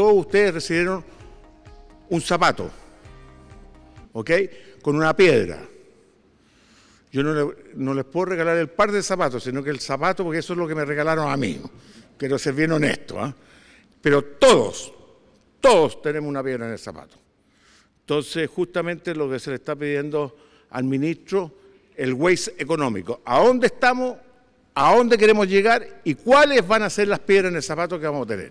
todos ustedes recibieron un zapato, ¿ok? Con una piedra. Yo no, les puedo regalar el par de zapatos, sino que el zapato, porque eso es lo que me regalaron a mí. Quiero ser bien honesto. ¿ah? Pero todos, todos tenemos una piedra en el zapato. Entonces, justamente lo que se le está pidiendo al ministro, el waste económico. ¿A dónde estamos? ¿A dónde queremos llegar? ¿Y cuáles van a ser las piedras en el zapato que vamos a tener?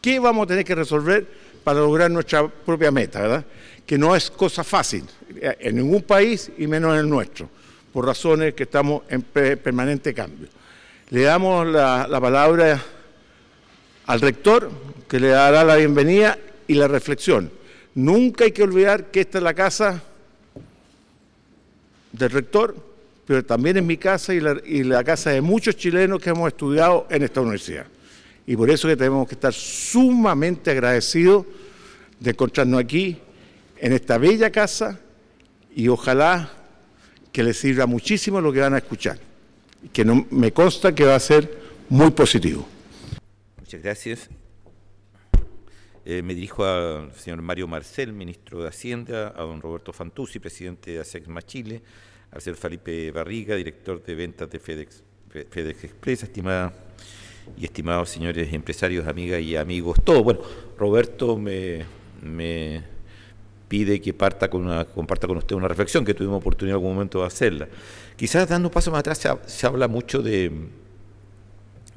¿Qué vamos a tener que resolver para lograr nuestra propia meta, Que no es cosa fácil eh, en ningún país y menos en el nuestro, por razones que estamos en permanente cambio. Le damos la, palabra al rector, que le dará la bienvenida y la reflexión. Nunca hay que olvidar que esta es la casa del rector, pero también es mi casa y la casa de muchos chilenos que hemos estudiado en esta universidad. Y por eso que tenemos que estar sumamente agradecidos de encontrarnos aquí, en esta bella casa, y ojalá que les sirva muchísimo lo que van a escuchar, que no, me consta que va a ser muy positivo. Muchas gracias. Eh, me dirijo al señor Mario Marcel, ministro de Hacienda, a don Roberto Fantuzzi, presidente de ASEXMA e Chile, al señor Felipe Barriga, director de ventas de FedEx, FedEx Express, estimada y estimados señores empresarios, amigas y amigos, todo. Bueno, Roberto me, me pide que parta con una, comparta con usted una reflexión que tuvimos oportunidad en algún momento de hacerla. Quizás dando un paso más atrás se, habla mucho de,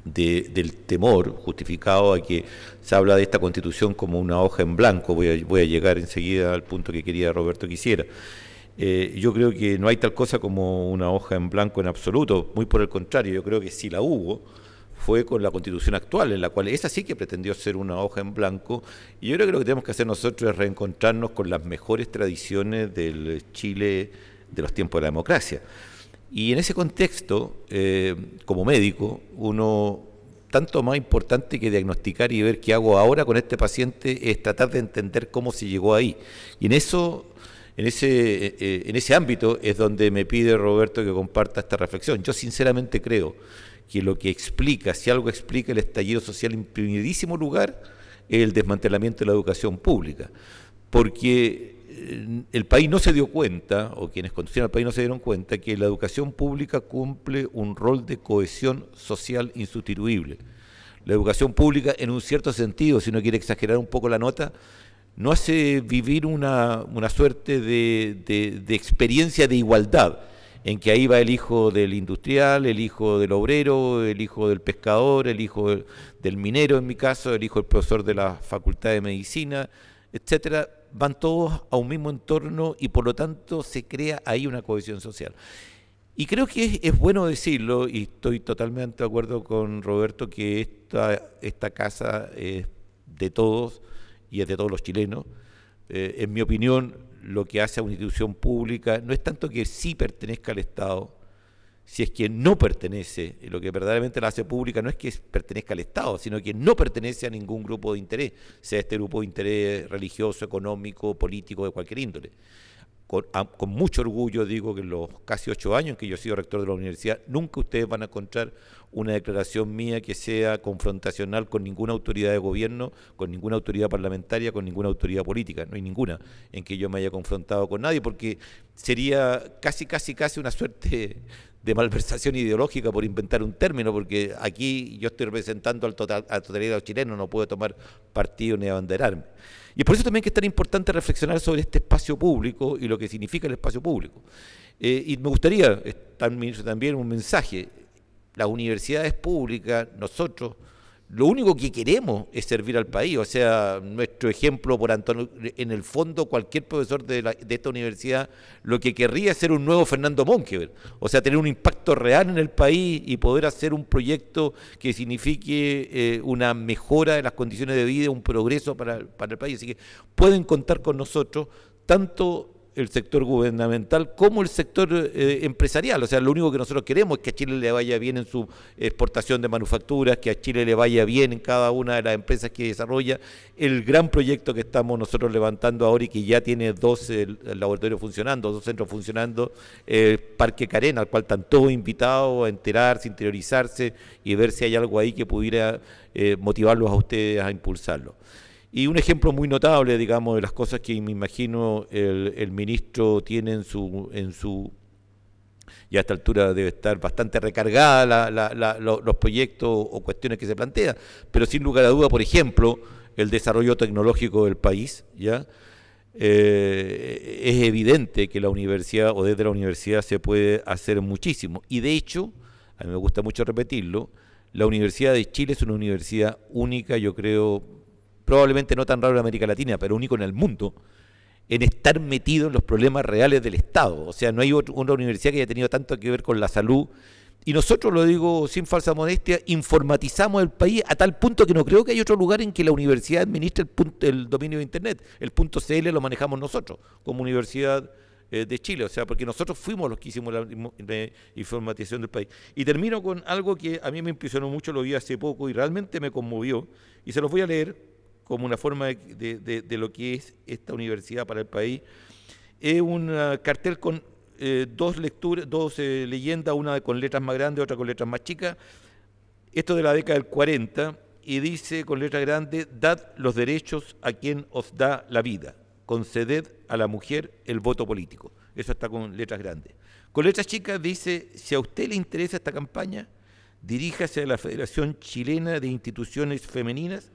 de, del temor justificado a que se habla de esta constitución como una hoja en blanco. Voy a, llegar enseguida al punto que quería Roberto quisiera. Eh, yo creo que no hay tal cosa como una hoja en blanco en absoluto, muy por el contrario, yo creo que si la hubo fue con la constitución actual, en la cual esa sí que pretendió ser una hoja en blanco. Y yo creo que lo que tenemos que hacer nosotros es reencontrarnos con las mejores tradiciones del Chile de los tiempos de la democracia. Y en ese contexto, eh, como médico, uno, tanto más importante que diagnosticar y ver qué hago ahora con este paciente es tratar de entender cómo se llegó ahí. Y en eso en ese, eh, en ese ámbito es donde me pide Roberto que comparta esta reflexión. Yo sinceramente creo que lo que explica, si algo explica el estallido social en primerísimo lugar, es el desmantelamiento de la educación pública. Porque eh, el país no se dio cuenta, o quienes conducían al país no se dieron cuenta, que la educación pública cumple un rol de cohesión social insustituible. La educación pública, en un cierto sentido, si uno quiere exagerar un poco la nota, no hace vivir una, una suerte de experiencia de igualdad, en que ahí va el hijo del industrial, el hijo del obrero, el hijo del pescador, el hijo del, minero en mi caso, el hijo del profesor de la facultad de medicina, etcétera, van todos a un mismo entorno y por lo tanto se crea ahí una cohesión social. Y creo que es, bueno decirlo, y estoy totalmente de acuerdo con Roberto, que esta, esta casa es de todos y es de todos los chilenos. Eh, en mi opinión, lo que hace a una institución pública no es tanto que sí pertenezca al Estado, si es que no pertenece, eh, lo que verdaderamente la hace pública no es que pertenezca al Estado, sino que no pertenece a ningún grupo de interés, sea este grupo de interés religioso, económico, político, de cualquier índole. Ah, con, mucho orgullo digo que en los casi ocho años que yo he sido rector de la universidad, nunca ustedes van a encontrar una declaración mía que sea confrontacional con ninguna autoridad de gobierno, con ninguna autoridad parlamentaria, con ninguna autoridad política, no hay ninguna en que yo me haya confrontado con nadie, porque sería casi, casi, casi una suerte de malversación ideológica, por inventar un término, porque aquí yo estoy representando al total, a la totalidad de no puedo tomar partido ni abanderarme. Y por eso también que es tan importante reflexionar sobre este espacio público y lo que significa el espacio público. Eh, y me gustaría, eh, también un mensaje, las universidades públicas, nosotros, lo único que queremos es servir al país. O sea, nuestro ejemplo por Antonio, en el fondo cualquier profesor de, esta universidad lo que querría es ser un nuevo Fernando Monkever. O sea, tener un impacto real en el país y poder hacer un proyecto que signifique eh, una mejora de las condiciones de vida, un progreso para, para el país. Así que pueden contar con nosotros tanto el sector gubernamental como el sector eh, empresarial. O sea, lo único que nosotros queremos es que a Chile le vaya bien en su exportación de manufacturas, que a Chile le vaya bien en cada una de las empresas que desarrolla. El gran proyecto que estamos nosotros levantando ahora y que ya tiene dos eh, laboratorios funcionando, dos centros funcionando, el eh, Parque Carena, al cual están todos invitados a enterarse, interiorizarse y ver si hay algo ahí que pudiera motivarlos a ustedes a impulsarlo. Y un ejemplo muy notable, digamos, de las cosas que me imagino el, ministro tiene en su, en su y a esta altura debe estar bastante recargada los proyectos o cuestiones que se plantean, pero sin lugar a duda, por ejemplo, el desarrollo tecnológico del país, ¿ya? Eh, es evidente que la universidad o desde la universidad se puede hacer muchísimo. Y de hecho, a mí me gusta mucho repetirlo, la Universidad de Chile es una universidad única, yo creo, probablemente no tan raro en América Latina, pero único en el mundo, en estar metido en los problemas reales del Estado. O sea, no hay otra una universidad que haya tenido tanto que ver con la salud. Y nosotros, lo digo sin falsa modestia, informatizamos el país a tal punto que no creo que haya otro lugar en que la universidad administre el, dominio de Internet. El punto CL lo manejamos nosotros como universidad eh, de Chile, o sea, porque nosotros fuimos los que hicimos la informatización del país. Y termino con algo que a mí me impresionó mucho, lo vi hace poco y realmente me conmovió, y se los voy a leer como una forma de, lo que es esta universidad para el país. Es un ah, cartel con eh, dos lecturas, dos eh, leyendas, una con letras más grandes, otra con letras más chicas. Esto de la década del 40 y dice con letra grande, dad los derechos a quien os da la vida, conceded a la mujer el voto político. Eso está con letras grandes. Con letras chicas dice, si a usted le interesa esta campaña, diríjase a la Federación Chilena de Instituciones Femeninas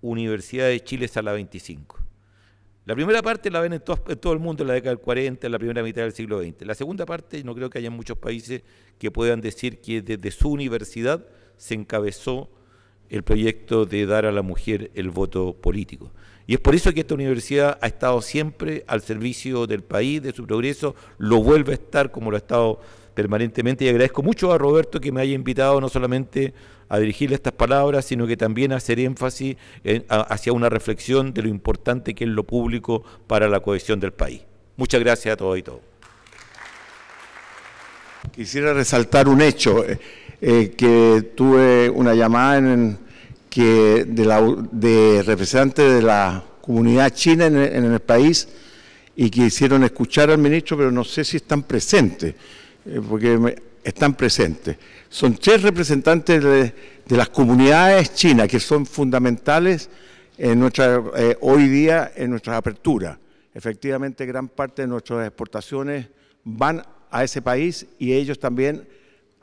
Universidad de Chile sala la 25. La primera parte la ven en, todo, todo el mundo en la década del 40, en la primera mitad del siglo XX. La segunda parte, no creo que haya muchos países que puedan decir que desde su universidad se encabezó el proyecto de dar a la mujer el voto político. Y es por eso que esta universidad ha estado siempre al servicio del país, de su progreso, lo vuelve a estar como lo ha estado permanentemente y agradezco mucho a Roberto que me haya invitado no solamente a dirigirle estas palabras, sino que también hacer énfasis hacia una reflexión de lo importante que es lo público para la cohesión del país. Muchas gracias a todos y todo. Quisiera resaltar un hecho, eh, eh, que tuve una llamada en, que de, representantes de la comunidad china en, el país y que hicieron escuchar al ministro, pero no sé si están presentes, eh, porque me, están presentes. Son tres representantes de, las comunidades chinas que son fundamentales en nuestra, eh, hoy día en nuestra apertura Efectivamente, gran parte de nuestras exportaciones van a ese país y ellos también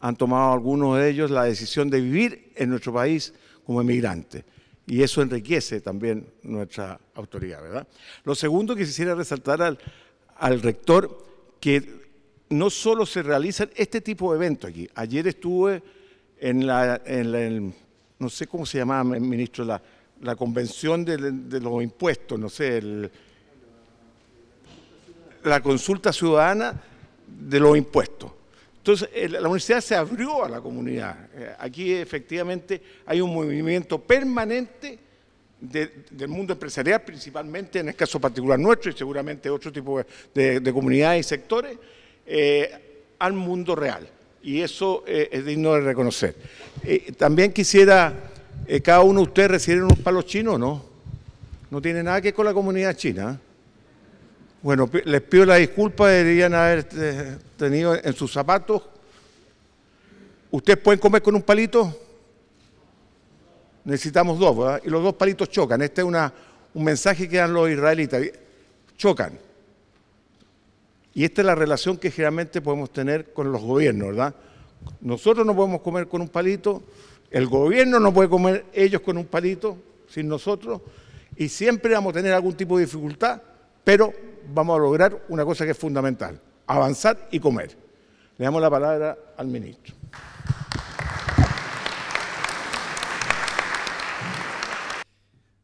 han tomado algunos de ellos la decisión de vivir en nuestro país como emigrantes. Y eso enriquece también nuestra autoridad, ¿verdad? Lo segundo que quisiera resaltar al, al rector, que no solo se realizan este tipo de eventos aquí. Ayer estuve en la, no sé cómo se llamaba, ministro, la, convención de, los impuestos, no sé, el, la consulta ciudadana de los impuestos. Entonces, la universidad se abrió a la comunidad. Eh, aquí efectivamente hay un movimiento permanente del mundo empresarial, principalmente en el caso particular nuestro y seguramente otro tipo de comunidades y sectores, eh, al mundo real. Y eso eh, es digno de reconocer. Eh, también quisiera, cada uno de ustedes recibir unos palos chinos, ¿no? No tiene nada que ver con la comunidad china. Bueno, les pido la disculpa, deberían haber tenido en sus zapatos. ¿Ustedes pueden comer con un palito? Necesitamos dos, Y los dos palitos chocan. Este es una, un mensaje que dan los israelitas. Chocan. Y esta es la relación que generalmente podemos tener con los gobiernos, ¿verdad? Nosotros no podemos comer con un palito, el gobierno no puede comer ellos con un palito, sin nosotros, y siempre vamos a tener algún tipo de dificultad, pero vamos a lograr una cosa que es fundamental, avanzar y comer. Le damos la palabra al ministro.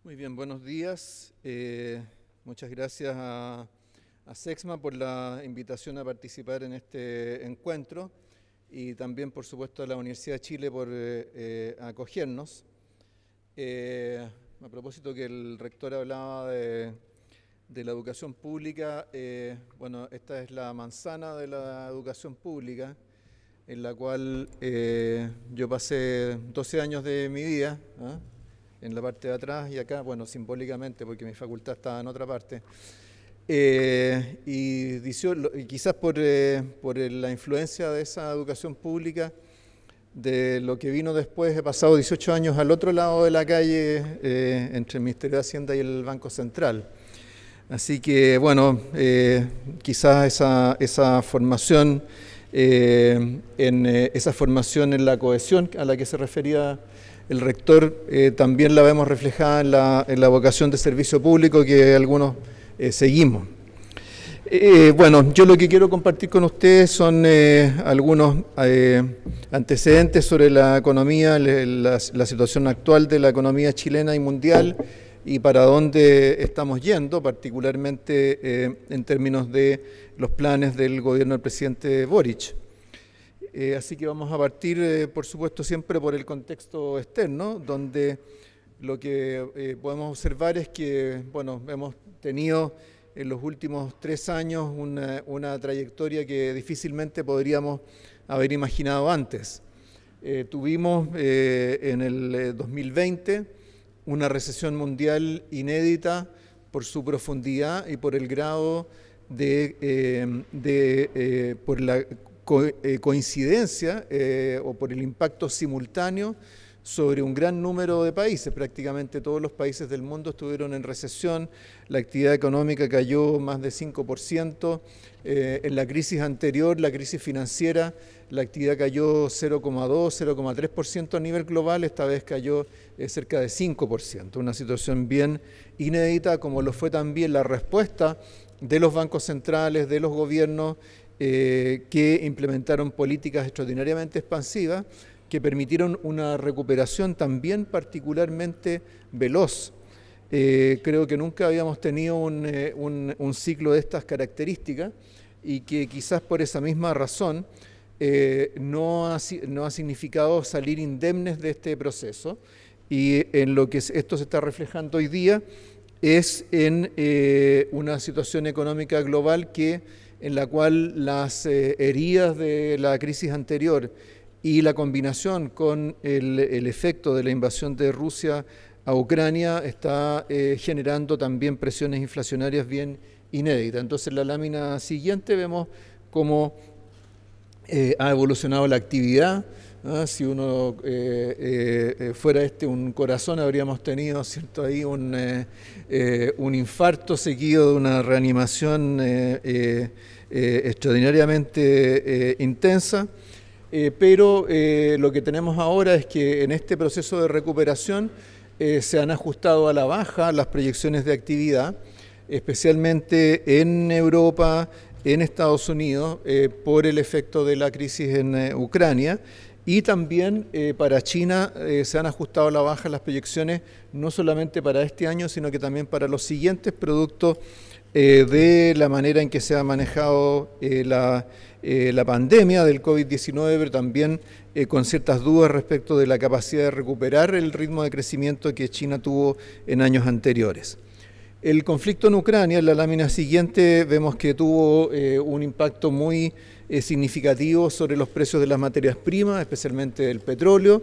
Muy bien, buenos días. Eh, muchas gracias a a Sexma por la invitación a participar en este encuentro y también, por supuesto, a la Universidad de Chile por eh, eh, acogernos. Eh, a propósito que el rector hablaba de, de la educación pública, bueno, esta es la manzana de la educación pública, en la cual yo pasé 12 años de mi vida, ¿ah? en la parte de atrás y acá, bueno, simbólicamente, porque mi facultad estaba en otra parte. Eh, y, quizás por, eh, la influencia de esa educación pública, de lo que vino después, he pasado 18 años al otro lado de la calle, eh, entre el Ministerio de Hacienda y el Banco Central. Así que, bueno, quizás esa, esa formación, en, esa formación en la cohesión a la que se refería el rector, también la vemos reflejada en la, en la vocación de servicio público que algunos eh, seguimos. Eh, bueno, yo lo que quiero compartir con ustedes son eh, algunos antecedentes sobre la economía, la, situación actual de la economía chilena y mundial y para dónde estamos yendo, particularmente en términos de los planes del gobierno del presidente Boric. así que vamos a partir, por supuesto, siempre por el contexto externo, donde lo que podemos observar es que, bueno, hemos tenido en los últimos tres años una, trayectoria que difícilmente podríamos haber imaginado antes. Eh, tuvimos eh, en el 2020 eh, una recesión mundial inédita por su profundidad y por el grado de, por la coincidencia o por el impacto simultáneo sobre un gran número de países. Prácticamente todos los países del mundo estuvieron en recesión, la actividad económica cayó más de 5%, eh, en la crisis anterior, la crisis financiera, la actividad cayó 0,2, 0,3% a nivel global, esta vez cayó eh, cerca de 5%, una situación bien inédita como lo fue también la respuesta de los bancos centrales, de los gobiernos eh, que implementaron políticas extraordinariamente expansivas que permitieron una recuperación también particularmente veloz. Eh, creo que nunca habíamos tenido eh, un, ciclo de estas características y que quizás por esa misma razón eh, no, ha, significado salir indemnes de este proceso y en lo que esto se está reflejando hoy día es en una situación económica global que, en la cual las heridas de la crisis anterior y la combinación con el, efecto de la invasión de Rusia a Ucrania está eh, generando también presiones inflacionarias bien inéditas. Entonces, en la lámina siguiente vemos cómo eh, ha evolucionado la actividad. ¿ah? Si uno eh, fuera este un corazón, habríamos tenido ¿cierto? ahí un, un infarto seguido de una reanimación extraordinariamente intensa. Eh, pero eh, lo que tenemos ahora es que en este proceso de recuperación eh, se han ajustado a la baja las proyecciones de actividad, especialmente en Europa, en Estados Unidos, por el efecto de la crisis en Ucrania. Y también para China se han ajustado a la baja las proyecciones, no solamente para este año, sino que también para los siguientes productos eh, de la manera en que se ha manejado eh, eh, la, pandemia del COVID-19, pero también con ciertas dudas respecto de la capacidad de recuperar el ritmo de crecimiento que China tuvo en años anteriores. El conflicto en Ucrania, en la lámina siguiente, vemos que tuvo un impacto muy significativo sobre los precios de las materias primas, especialmente del petróleo,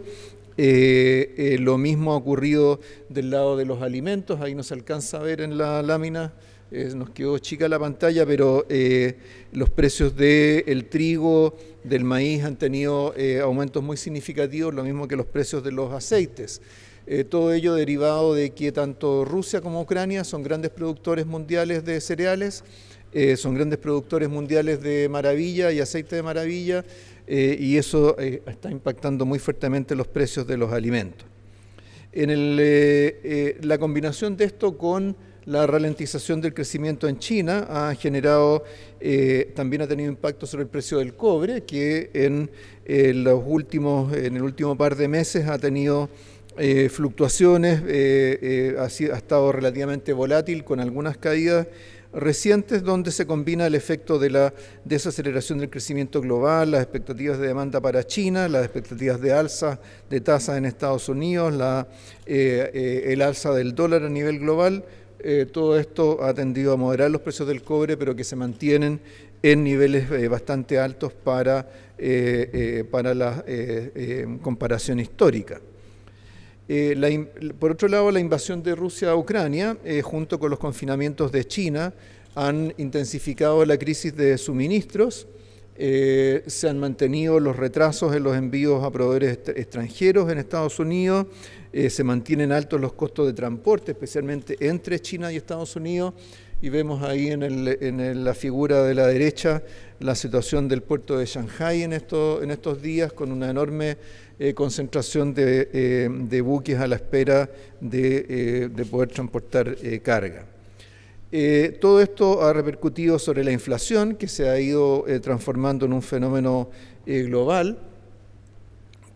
lo mismo ha ocurrido del lado de los alimentos, ahí no se alcanza a ver en la lámina eh, nos quedó chica la pantalla, pero eh, los precios del el trigo, del maíz han tenido eh, aumentos muy significativos, lo mismo que los precios de los aceites. todo ello derivado de que tanto Rusia como Ucrania son grandes productores mundiales de cereales, son grandes productores mundiales de maravilla y aceite de maravilla, y eso está impactando muy fuertemente los precios de los alimentos. En el, la combinación de esto con la ralentización del crecimiento en China ha generado, eh, también ha tenido impacto sobre el precio del cobre, que en, eh, los últimos, en el último par de meses ha tenido eh, fluctuaciones, ha, estado relativamente volátil con algunas caídas recientes donde se combina el efecto de la desaceleración del crecimiento global, las expectativas de demanda para China, las expectativas de alza de tasas en Estados Unidos, la, el alza del dólar a nivel global, eh, todo esto ha tendido a moderar los precios del cobre, pero que se mantienen en niveles eh, bastante altos para, eh, para la comparación histórica. por otro lado, la invasión de Rusia a Ucrania, junto con los confinamientos de China, han intensificado la crisis de suministros, se han mantenido los retrasos en los envíos a proveedores extranjeros en Estados Unidos, eh, se mantienen altos los costos de transporte, especialmente entre China y Estados Unidos. Y vemos ahí en, la figura de la derecha la situación del puerto de Shanghai en, estos días, con una enorme eh, concentración eh, de, buques a la espera de, poder transportar carga. todo esto ha repercutido sobre la inflación, que se ha ido transformando en un fenómeno global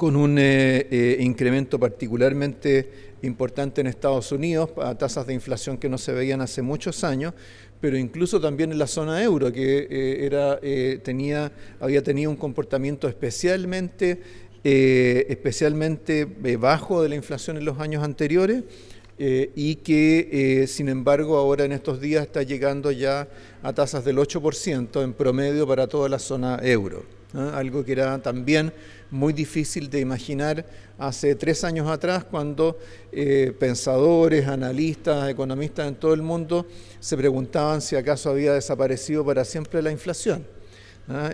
con un eh, eh, incremento particularmente importante en Estados Unidos, a tasas de inflación que no se veían hace muchos años, pero incluso también en la zona euro, que eh, era, tenía, había tenido un comportamiento especialmente, especialmente bajo de la inflación en los años anteriores. y que, sin embargo, ahora en estos días está llegando ya a tasas del 8% en promedio para toda la zona euro algo que era también muy difícil de imaginar hace tres años atrás, cuando eh, pensadores, analistas, economistas en todo el mundo se preguntaban si acaso había desaparecido para siempre la inflación.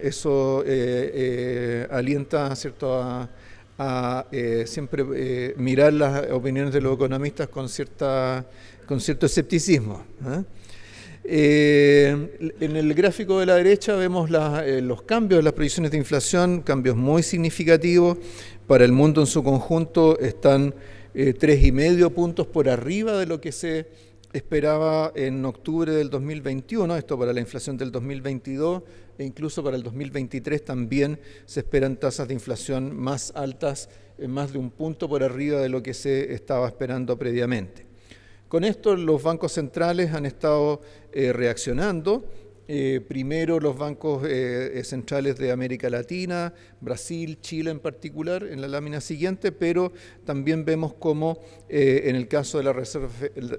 Eso eh, eh, alienta ¿cierto? a, siempre mirar las opiniones de los economistas con, cierta, con cierto escepticismo. Eh, en el gráfico de la derecha vemos eh, los cambios de las proyecciones de inflación, cambios muy significativos. Para el mundo en su conjunto están eh, tres y medio puntos por arriba de lo que se esperaba en octubre del 2021, esto para la inflación del 2022 e incluso para el 2023 también se esperan tasas de inflación más altas, más de un punto por arriba de lo que se estaba esperando previamente. Con esto los bancos centrales han estado eh, reaccionando eh, primero los bancos eh, eh, centrales de América Latina, Brasil, Chile en particular, en la lámina siguiente, pero también vemos como en el caso de la, Reserva,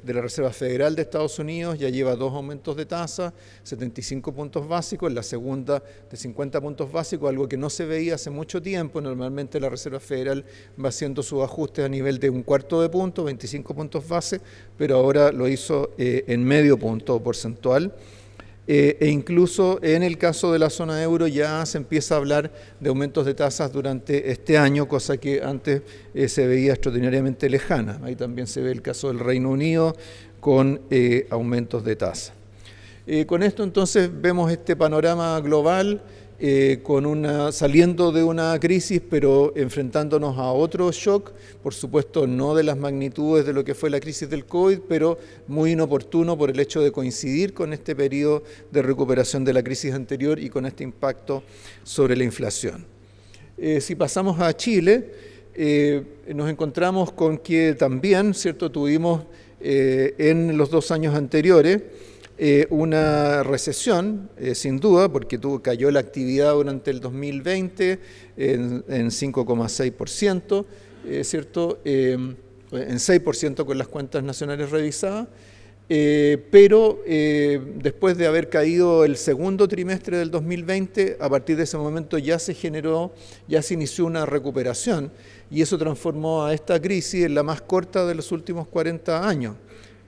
de la Reserva Federal de Estados Unidos ya lleva dos aumentos de tasa, 75 puntos básicos, en la segunda de 50 puntos básicos, algo que no se veía hace mucho tiempo. Normalmente la Reserva Federal va haciendo sus ajustes a nivel de un cuarto de punto, 25 puntos base, pero ahora lo hizo en medio punto porcentual. Eh, e incluso en el caso de la zona euro ya se empieza a hablar de aumentos de tasas durante este año, cosa que antes eh, se veía extraordinariamente lejana. Ahí también se ve el caso del Reino Unido con eh, aumentos de tasa. con esto entonces vemos este panorama global. Eh, con una, saliendo de una crisis, pero enfrentándonos a otro shock, por supuesto no de las magnitudes de lo que fue la crisis del COVID, pero muy inoportuno por el hecho de coincidir con este periodo de recuperación de la crisis anterior y con este impacto sobre la inflación. Eh, si pasamos a Chile, eh, nos encontramos con que también, ¿cierto?, tuvimos en los dos años anteriores, eh, una recesión, eh, sin duda, porque tuvo, cayó la actividad durante el 2020 en, 5,6%, eh, ¿cierto? en 6% con las cuentas nacionales revisadas. pero después de haber caído el segundo trimestre del 2020, a partir de ese momento ya se generó, ya se inició una recuperación y eso transformó a esta crisis en la más corta de los últimos 40 años.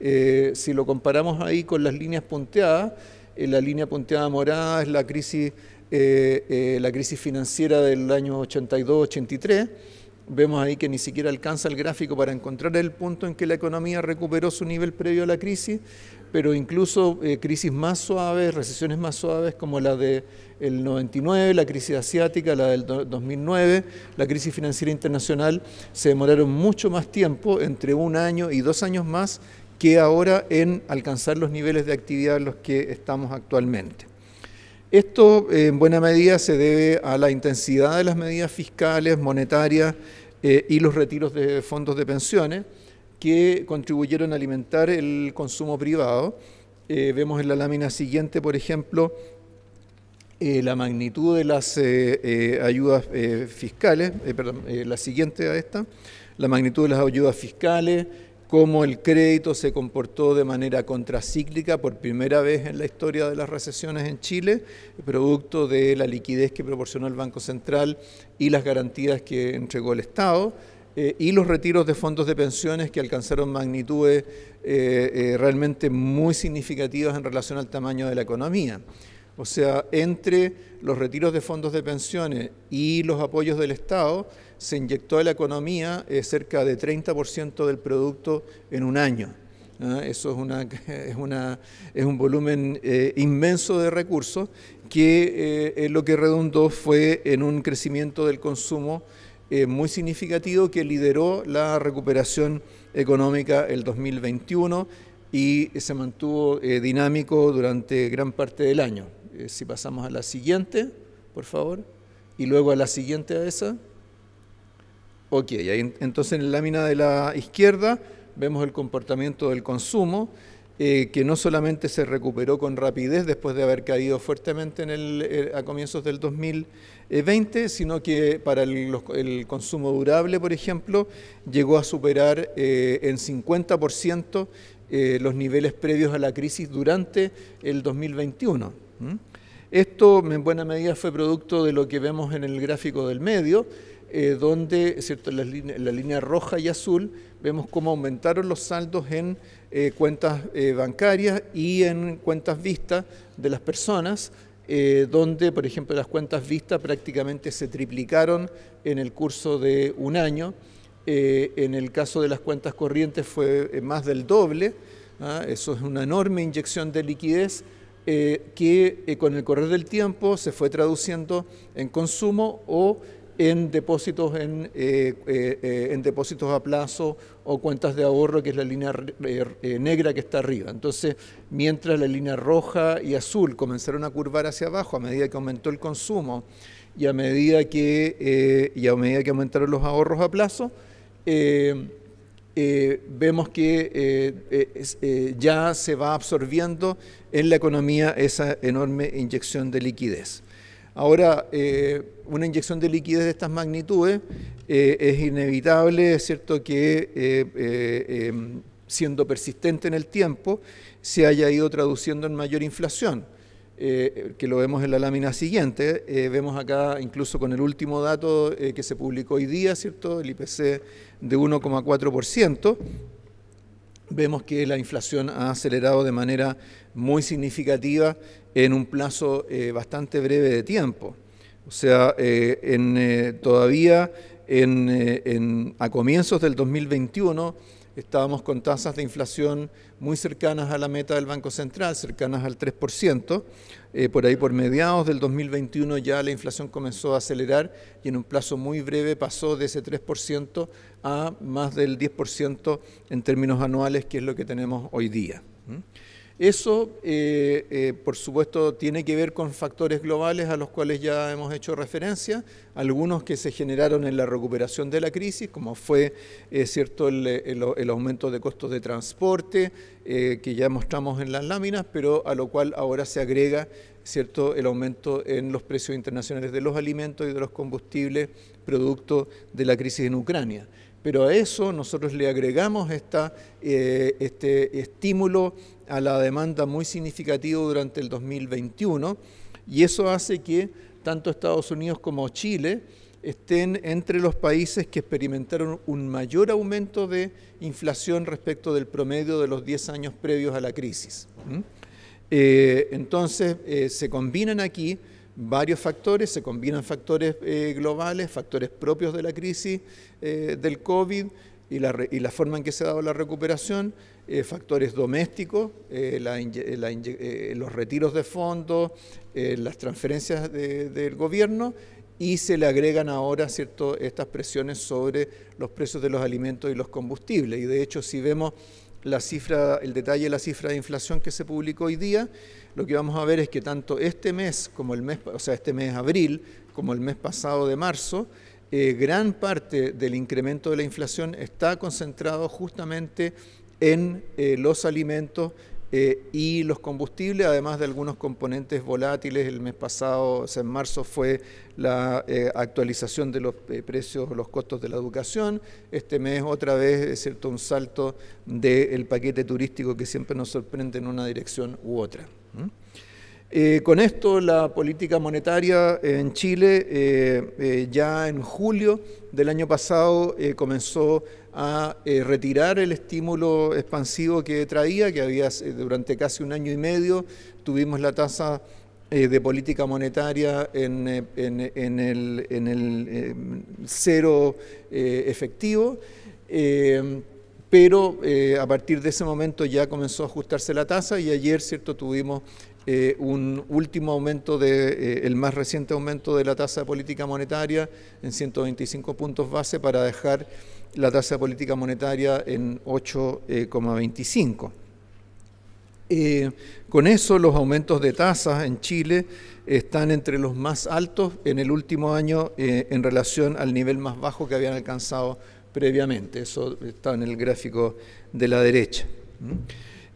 Eh, si lo comparamos ahí con las líneas punteadas, eh, la línea punteada morada es la crisis, eh, la crisis financiera del año 82-83. Vemos ahí que ni siquiera alcanza el gráfico para encontrar el punto en que la economía recuperó su nivel previo a la crisis, pero incluso crisis más suaves, recesiones más suaves como la del 99, la crisis asiática, la del 2009, la crisis financiera internacional, se demoraron mucho más tiempo, entre un año y dos años más, que ahora en alcanzar los niveles de actividad en los que estamos actualmente. Esto eh, en buena medida se debe a la intensidad de las medidas fiscales, monetarias eh, y los retiros de fondos de pensiones que contribuyeron a alimentar el consumo privado. Eh, vemos en la lámina siguiente, por ejemplo, la magnitud de las ayudas fiscales, perdón, la siguiente a esta, la magnitud de las ayudas fiscales, cómo el crédito se comportó de manera contracíclica por primera vez en la historia de las recesiones en Chile, producto de la liquidez que proporcionó el Banco Central y las garantías que entregó el Estado. Eh, y los retiros de fondos de pensiones que alcanzaron magnitudes eh, eh, realmente muy significativas en relación al tamaño de la economía. O sea, entre los retiros de fondos de pensiones y los apoyos del Estado, se inyectó a la economía eh, cerca de 30% del producto en un año. Eso es, una, es, una, es, un volumen eh, inmenso de recursos que eh, lo que redundó fue en un crecimiento del consumo muy significativo que lideró la recuperación económica el 2021 y se mantuvo dinámico durante gran parte del año. si pasamos a la siguiente, por favor, y luego a la siguiente a esa. Ok, entonces en la lámina de la izquierda vemos el comportamiento del consumo, eh, que no solamente se recuperó con rapidez después de haber caído fuertemente eh, a comienzos del 2020, sino que para el, consumo durable, por ejemplo, llegó a superar eh, en 50% los niveles previos a la crisis durante el 2021. Esto en buena medida fue producto de lo que vemos en el gráfico del medio, eh, donde ¿cierto? la línea roja y azul vemos cómo aumentaron los saldos en eh, cuentas eh, bancarias y en cuentas vistas de las personas, donde, por ejemplo, las cuentas vistas prácticamente se triplicaron en el curso de un año. en el caso de las cuentas corrientes fue más del doble. ¿ah? Eso es una enorme inyección de liquidez. que con el correr del tiempo se fue traduciendo en consumo o en depósitos eh, eh, en, depósitos a plazo o cuentas de ahorro, que es la línea eh, negra que está arriba. Entonces, mientras la línea roja y azul comenzaron a curvar hacia abajo a medida que aumentó el consumo y a medida que, y a medida que aumentaron los ahorros a plazo, vemos que ya se va absorbiendo en la economía esa enorme inyección de liquidez. Ahora, eh, una inyección de liquidez de estas magnitudes eh, es inevitable, es cierto que eh, em, siendo persistente en el tiempo, se haya ido traduciendo en mayor inflación. que lo vemos en la lámina siguiente. vemos acá incluso con el último dato que se publicó hoy día, ¿cierto? El IPC de 1,4% vemos que la inflación ha acelerado de manera muy significativa en un plazo eh, bastante breve de tiempo. O sea, eh, en, eh, todavía en, a comienzos del 2021 estábamos con tasas de inflación muy cercanas a la meta del Banco Central, cercanas al 3%. por ahí, por mediados del 2021, ya la inflación comenzó a acelerar y en un plazo muy breve pasó de ese 3% a más del 10% en términos anuales, que es lo que tenemos hoy día. ¿Mm? Eso, eh, eh, por supuesto, tiene que ver con factores globales a los cuales ya hemos hecho referencia, algunos que se generaron en la recuperación de la crisis, como fue eh, cierto el, aumento de costos de transporte, que ya mostramos en las láminas, pero a lo cual ahora se agrega cierto el aumento en los precios internacionales de los alimentos y de los combustibles, producto de la crisis en Ucrania. Pero a eso nosotros le agregamos eh, este estímulo a la demanda muy significativo durante el 2021 y eso hace que tanto Estados Unidos como Chile estén entre los países que experimentaron un mayor aumento de inflación respecto del promedio de los 10 años previos a la crisis. Eh, entonces, eh, se combinan aquí varios factores, se combinan factores eh, globales, factores propios de la crisis eh, del COVID y la, forma en que se ha dado la recuperación, eh, factores domésticos, los retiros de fondos, las transferencias del gobierno y se le agregan ahora cierto, estas presiones sobre los precios de los alimentos y los combustibles. Y de hecho, si vemos la cifra, el detalle de la cifra de inflación que se publicó hoy día, lo que vamos a ver es que tanto este mes como el mes, o sea, este mes de abril, como el mes pasado de marzo, eh, gran parte del incremento de la inflación está concentrado justamente en eh, los alimentos eh, y los combustibles, además de algunos componentes volátiles. El mes pasado, o sea, en marzo, fue la actualización de los precios, los costos de la educación. Este mes, otra vez, es cierto, un salto del paquete turístico que siempre nos sorprende en una dirección u otra. ¿Mm? Eh, con esto, la política monetaria en Chile eh, eh, ya en julio del año pasado comenzó a retirar el estímulo expansivo que traía, que había durante casi un año y medio, tuvimos la tasa de política monetaria el, en el cero efectivo pero eh, a partir de ese momento ya comenzó a ajustarse la tasa y ayer, ¿cierto?, tuvimos eh, un último aumento, de, eh, el más reciente aumento de la tasa de política monetaria en 125 puntos base para dejar la tasa de política monetaria en 8,25. con eso, los aumentos de tasas en Chile están entre los más altos en el último año en relación al nivel más bajo que habían alcanzado previamente. Eso está en el gráfico de la derecha. ¿Mm?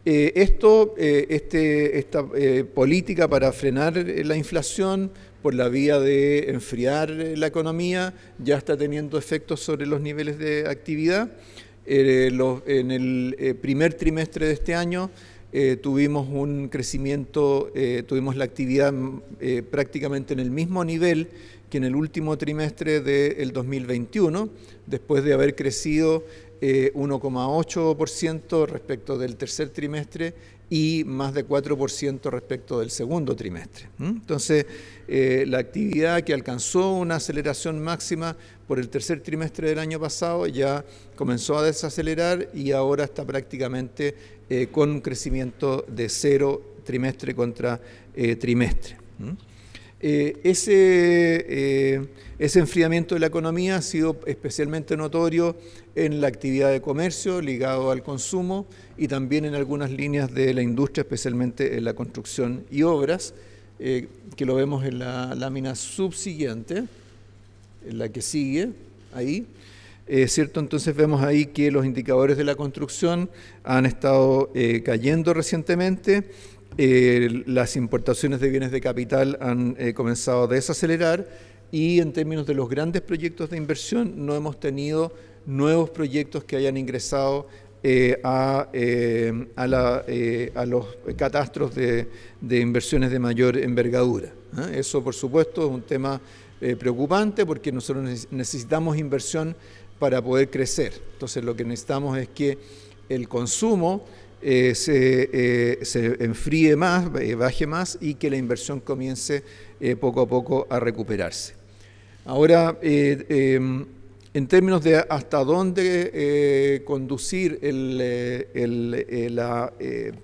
Eh, esto, eh, este, esta eh, política para frenar la inflación por la vía de enfriar la economía ya está teniendo efectos sobre los niveles de actividad. en el primer trimestre de este año tuvimos un crecimiento, tuvimos la actividad mm, prácticamente en el mismo nivel que en el último trimestre del 2021, después de haber crecido 1,8% eh, respecto del tercer trimestre y más de 4% respecto del segundo trimestre. Entonces, eh, la actividad que alcanzó una aceleración máxima por el tercer trimestre del año pasado ya comenzó a desacelerar y ahora está prácticamente eh, con un crecimiento de cero trimestre contra trimestre. Eh, eh, ese, enfriamiento de la economía ha sido especialmente notorio en la actividad de comercio ligado al consumo y también en algunas líneas de la industria, especialmente en la construcción y obras, eh, que lo vemos en la lámina subsiguiente, en la que sigue ahí. ¿cierto? Entonces vemos ahí que los indicadores de la construcción han estado cayendo recientemente eh, las importaciones de bienes de capital han eh, comenzado a desacelerar y en términos de los grandes proyectos de inversión no hemos tenido nuevos proyectos que hayan ingresado eh, a, los catastros de, de, inversiones de mayor envergadura. Eso, por supuesto, es un tema preocupante porque nosotros necesitamos inversión para poder crecer. Entonces, lo que necesitamos es que el consumo eh, eh, se, enfríe más, eh, baje más y que la inversión comience poco a poco a recuperarse. Ahora, em, en términos de hasta dónde conducir la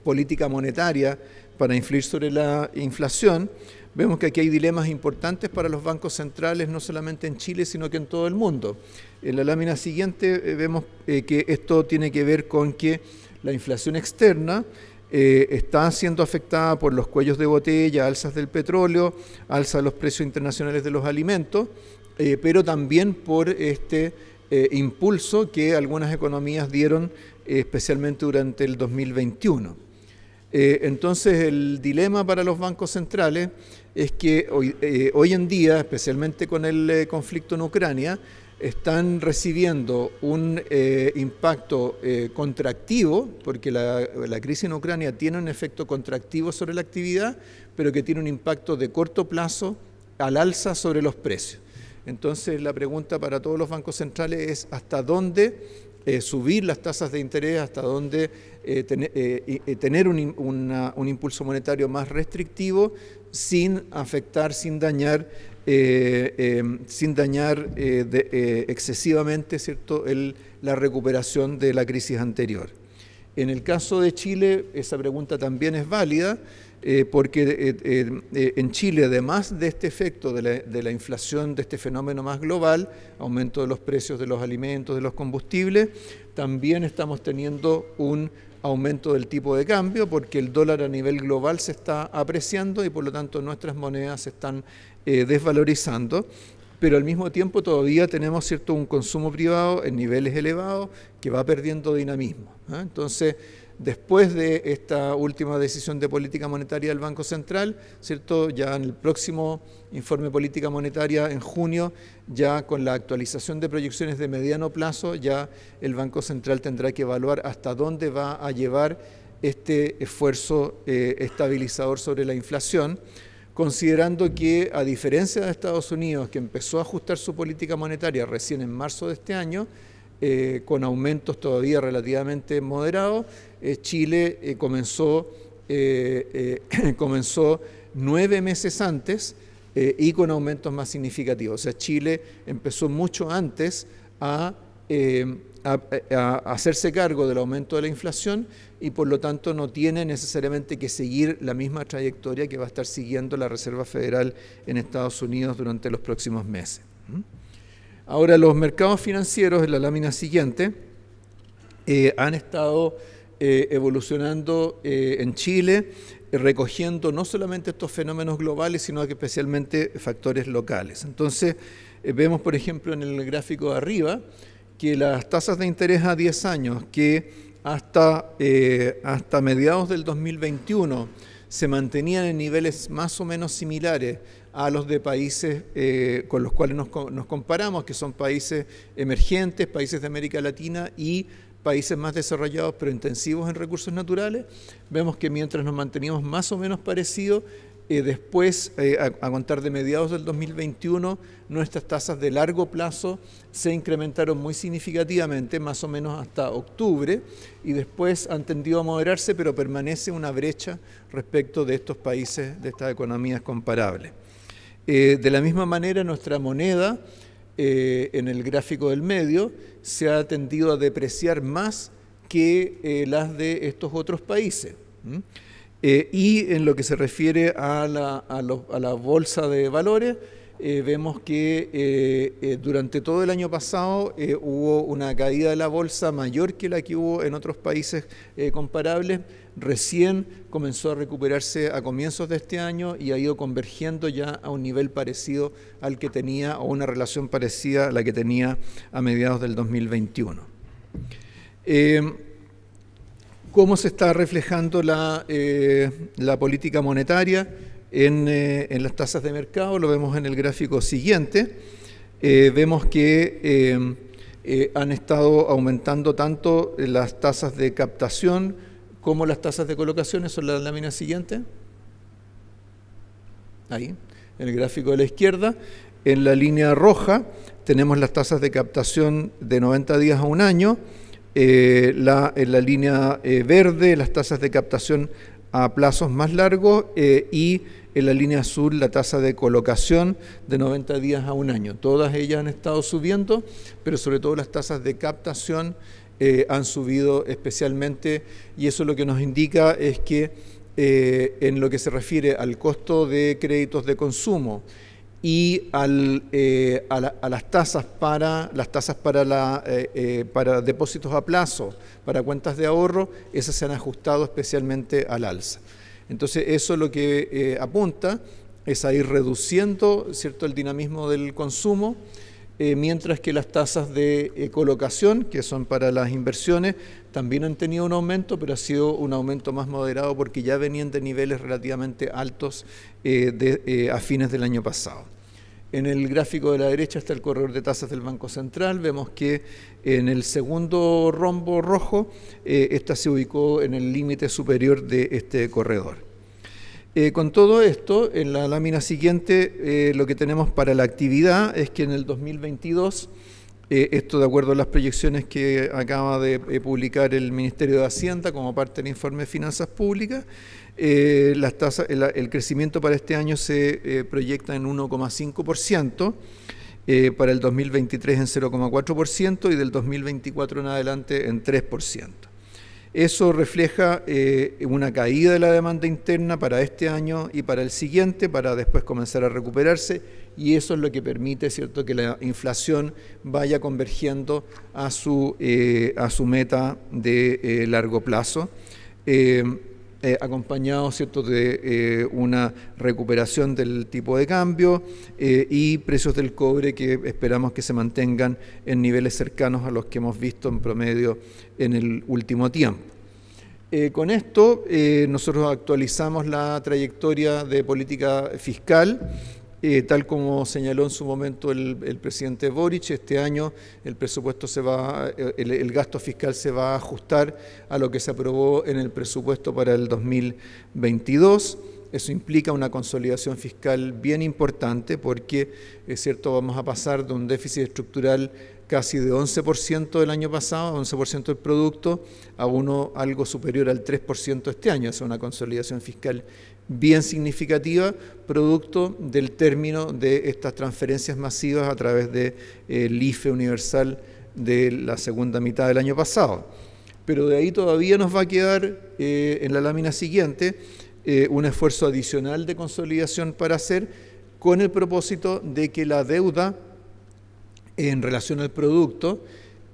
política monetaria para influir sobre la inflación, vemos que aquí hay dilemas importantes para los bancos centrales, no solamente en Chile, sino que en todo el mundo. En la lámina siguiente vemos que esto tiene que ver con que la inflación externa eh, está siendo afectada por los cuellos de botella, alzas del petróleo, alza de los precios internacionales de los alimentos, eh, pero también por este eh, impulso que algunas economías dieron especialmente durante el 2021. entonces el dilema para los bancos centrales es que hoy en día, especialmente con el conflicto en Ucrania, están recibiendo un eh, impacto eh, contractivo, porque la, crisis en Ucrania tiene un efecto contractivo sobre la actividad, pero que tiene un impacto de corto plazo al alza sobre los precios. Entonces la pregunta para todos los bancos centrales es hasta dónde eh, subir las tasas de interés, hasta dónde tener un impulso monetario más restrictivo sin afectar, sin dañar eh, em, sin dañar eh, eh, excesivamente ¿cierto? la recuperación de la crisis anterior. En el caso de Chile, esa pregunta también es válida, porque en Chile, además de este efecto de la, inflación, de este fenómeno más global, aumento de los precios de los alimentos, de los combustibles, también estamos teniendo un aumento del tipo de cambio, porque el dólar a nivel global se está apreciando y por lo tanto nuestras monedas se están eh, desvalorizando, pero al mismo tiempo todavía tenemos cierto un consumo privado en niveles elevados que va perdiendo dinamismo. ¿eh? Entonces, después de esta última decisión de política monetaria del Banco Central, ¿cierto? Ya en el próximo informe de política monetaria en junio, ya con la actualización de proyecciones de mediano plazo, ya el Banco Central tendrá que evaluar hasta dónde va a llevar este esfuerzo eh, estabilizador sobre la inflación considerando que a diferencia de Estados Unidos, que empezó a ajustar su política monetaria recién en marzo de este año, eh, con aumentos todavía relativamente moderados, eh, Chile eh, comenzó, comenzó nueve meses antes y con aumentos más significativos. O sea, Chile empezó mucho antes a a, hacerse cargo del aumento de la inflación y por lo tanto no tiene necesariamente que seguir la misma trayectoria que va a estar siguiendo la Reserva Federal en Estados Unidos durante los próximos meses. ¿Mm? Ahora los mercados financieros en la lámina siguiente eh, han estado eh, evolucionando eh, en Chile, recogiendo no solamente estos fenómenos globales, sino que especialmente factores locales. Entonces, vemos por ejemplo en el gráfico de arriba, que las tasas de interés a 10 años, que hasta, eh, hasta mediados del 2021 se mantenían en niveles más o menos similares a los de países eh, con los cuales nos, nos, comparamos, que son países emergentes, países de América Latina y países más desarrollados pero intensivos en recursos naturales, vemos que mientras nos manteníamos más o menos parecidos, después, eh, a, contar de mediados del 2021, nuestras tasas de largo plazo se incrementaron muy significativamente, más o menos hasta octubre, y después han tendido a moderarse, pero permanece una brecha respecto de estos países, de estas economías comparables. Eh, de la misma manera, nuestra moneda eh, en el gráfico del medio se ha tendido a depreciar más que las de estos otros países. Eh, y en lo que se refiere a la, a bolsa de valores, eh, vemos que eh, durante todo el año pasado hubo una caída de la bolsa mayor que la que hubo en otros países comparables. Recién comenzó a recuperarse a comienzos de este año y ha ido convergiendo ya a un nivel parecido al que tenía o una relación parecida a la que tenía a mediados del 2021 cómo se está reflejando la, eh, política monetaria eh, en, las tasas de mercado, lo vemos en el gráfico siguiente, eh, vemos que han estado aumentando tanto las tasas de captación como las tasas de colocaciones, son la lámina siguiente, ahí, en el gráfico de la izquierda, en la línea roja tenemos las tasas de captación de 90 días a un año, en eh, eh, la línea eh, verde las tasas de captación a plazos más largos y en la línea azul la tasa de colocación de 90 días a un año. Todas ellas han estado subiendo, pero sobre todo las tasas de captación han subido especialmente y eso lo que nos indica es que en lo que se refiere al costo de créditos de consumo, y eh, a, las tasas para las tasas eh, eh, depósitos a plazo para cuentas de ahorro esas se han ajustado especialmente al alza entonces eso lo que apunta es a ir reduciendo cierto el dinamismo del consumo mientras que las tasas de colocación que son para las inversiones también han tenido un aumento, pero ha sido un aumento más moderado porque ya venían de niveles relativamente altos eh, eh, a fines del año pasado. En el gráfico de la derecha está el corredor de tasas del Banco Central. Vemos que en el segundo rombo rojo, eh, esta se ubicó en el límite superior de este corredor. con todo esto, en la lámina siguiente, lo que tenemos para la actividad es que en el 2022 eh, esto de acuerdo a las proyecciones que acaba de eh, publicar el Ministerio de Hacienda como parte del informe de Finanzas Públicas, eh, el, crecimiento para este año se proyecta en 1,5%, para el 2023 en 0,4% y del 2024 en adelante en 3%. Eso refleja eh, una caída de la demanda interna para este año y para el siguiente, para después comenzar a recuperarse, y eso es lo que permite ¿cierto? que la inflación vaya convergiendo a su, eh, a su meta de eh, largo plazo. Eh, acompañado ¿cierto? de eh, una recuperación del tipo de cambio eh, y precios del cobre que esperamos que se mantengan en niveles cercanos a los que hemos visto en promedio en el último tiempo. con esto nosotros actualizamos la trayectoria de política fiscal eh, tal como señaló en su momento el, presidente Boric, este año el presupuesto se va, eh, el, el, gasto fiscal se va a ajustar a lo que se aprobó en el presupuesto para el 2022. Eso implica una consolidación fiscal bien importante porque, es cierto, vamos a pasar de un déficit estructural casi de 11% del año pasado, 11% del producto, a uno algo superior al 3% este año. Es una consolidación fiscal bien significativa, producto del término de estas transferencias masivas a través del de, IFE universal de la segunda mitad del año pasado. Pero de ahí todavía nos va a quedar eh, en la lámina siguiente eh, un esfuerzo adicional de consolidación para hacer con el propósito de que la deuda en relación al producto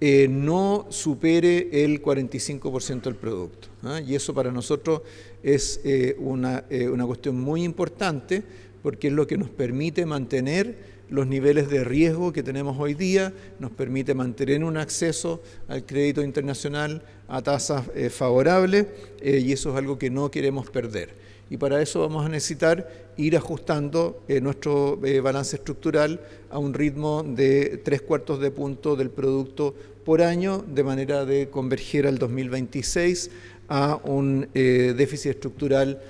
eh, no supere el 45% del producto. ¿ah? Y eso para nosotros es eh, una cuestión muy importante porque es lo que nos permite mantener los niveles de riesgo que tenemos hoy día, nos permite mantener un acceso al crédito internacional a tasas eh, favorables eh, y eso es algo que no queremos perder. Y para eso vamos a necesitar ir ajustando eh, nuestro balance estructural a un ritmo de tres cuartos de punto del producto por año, de manera de converger al 2026 a un déficit estructural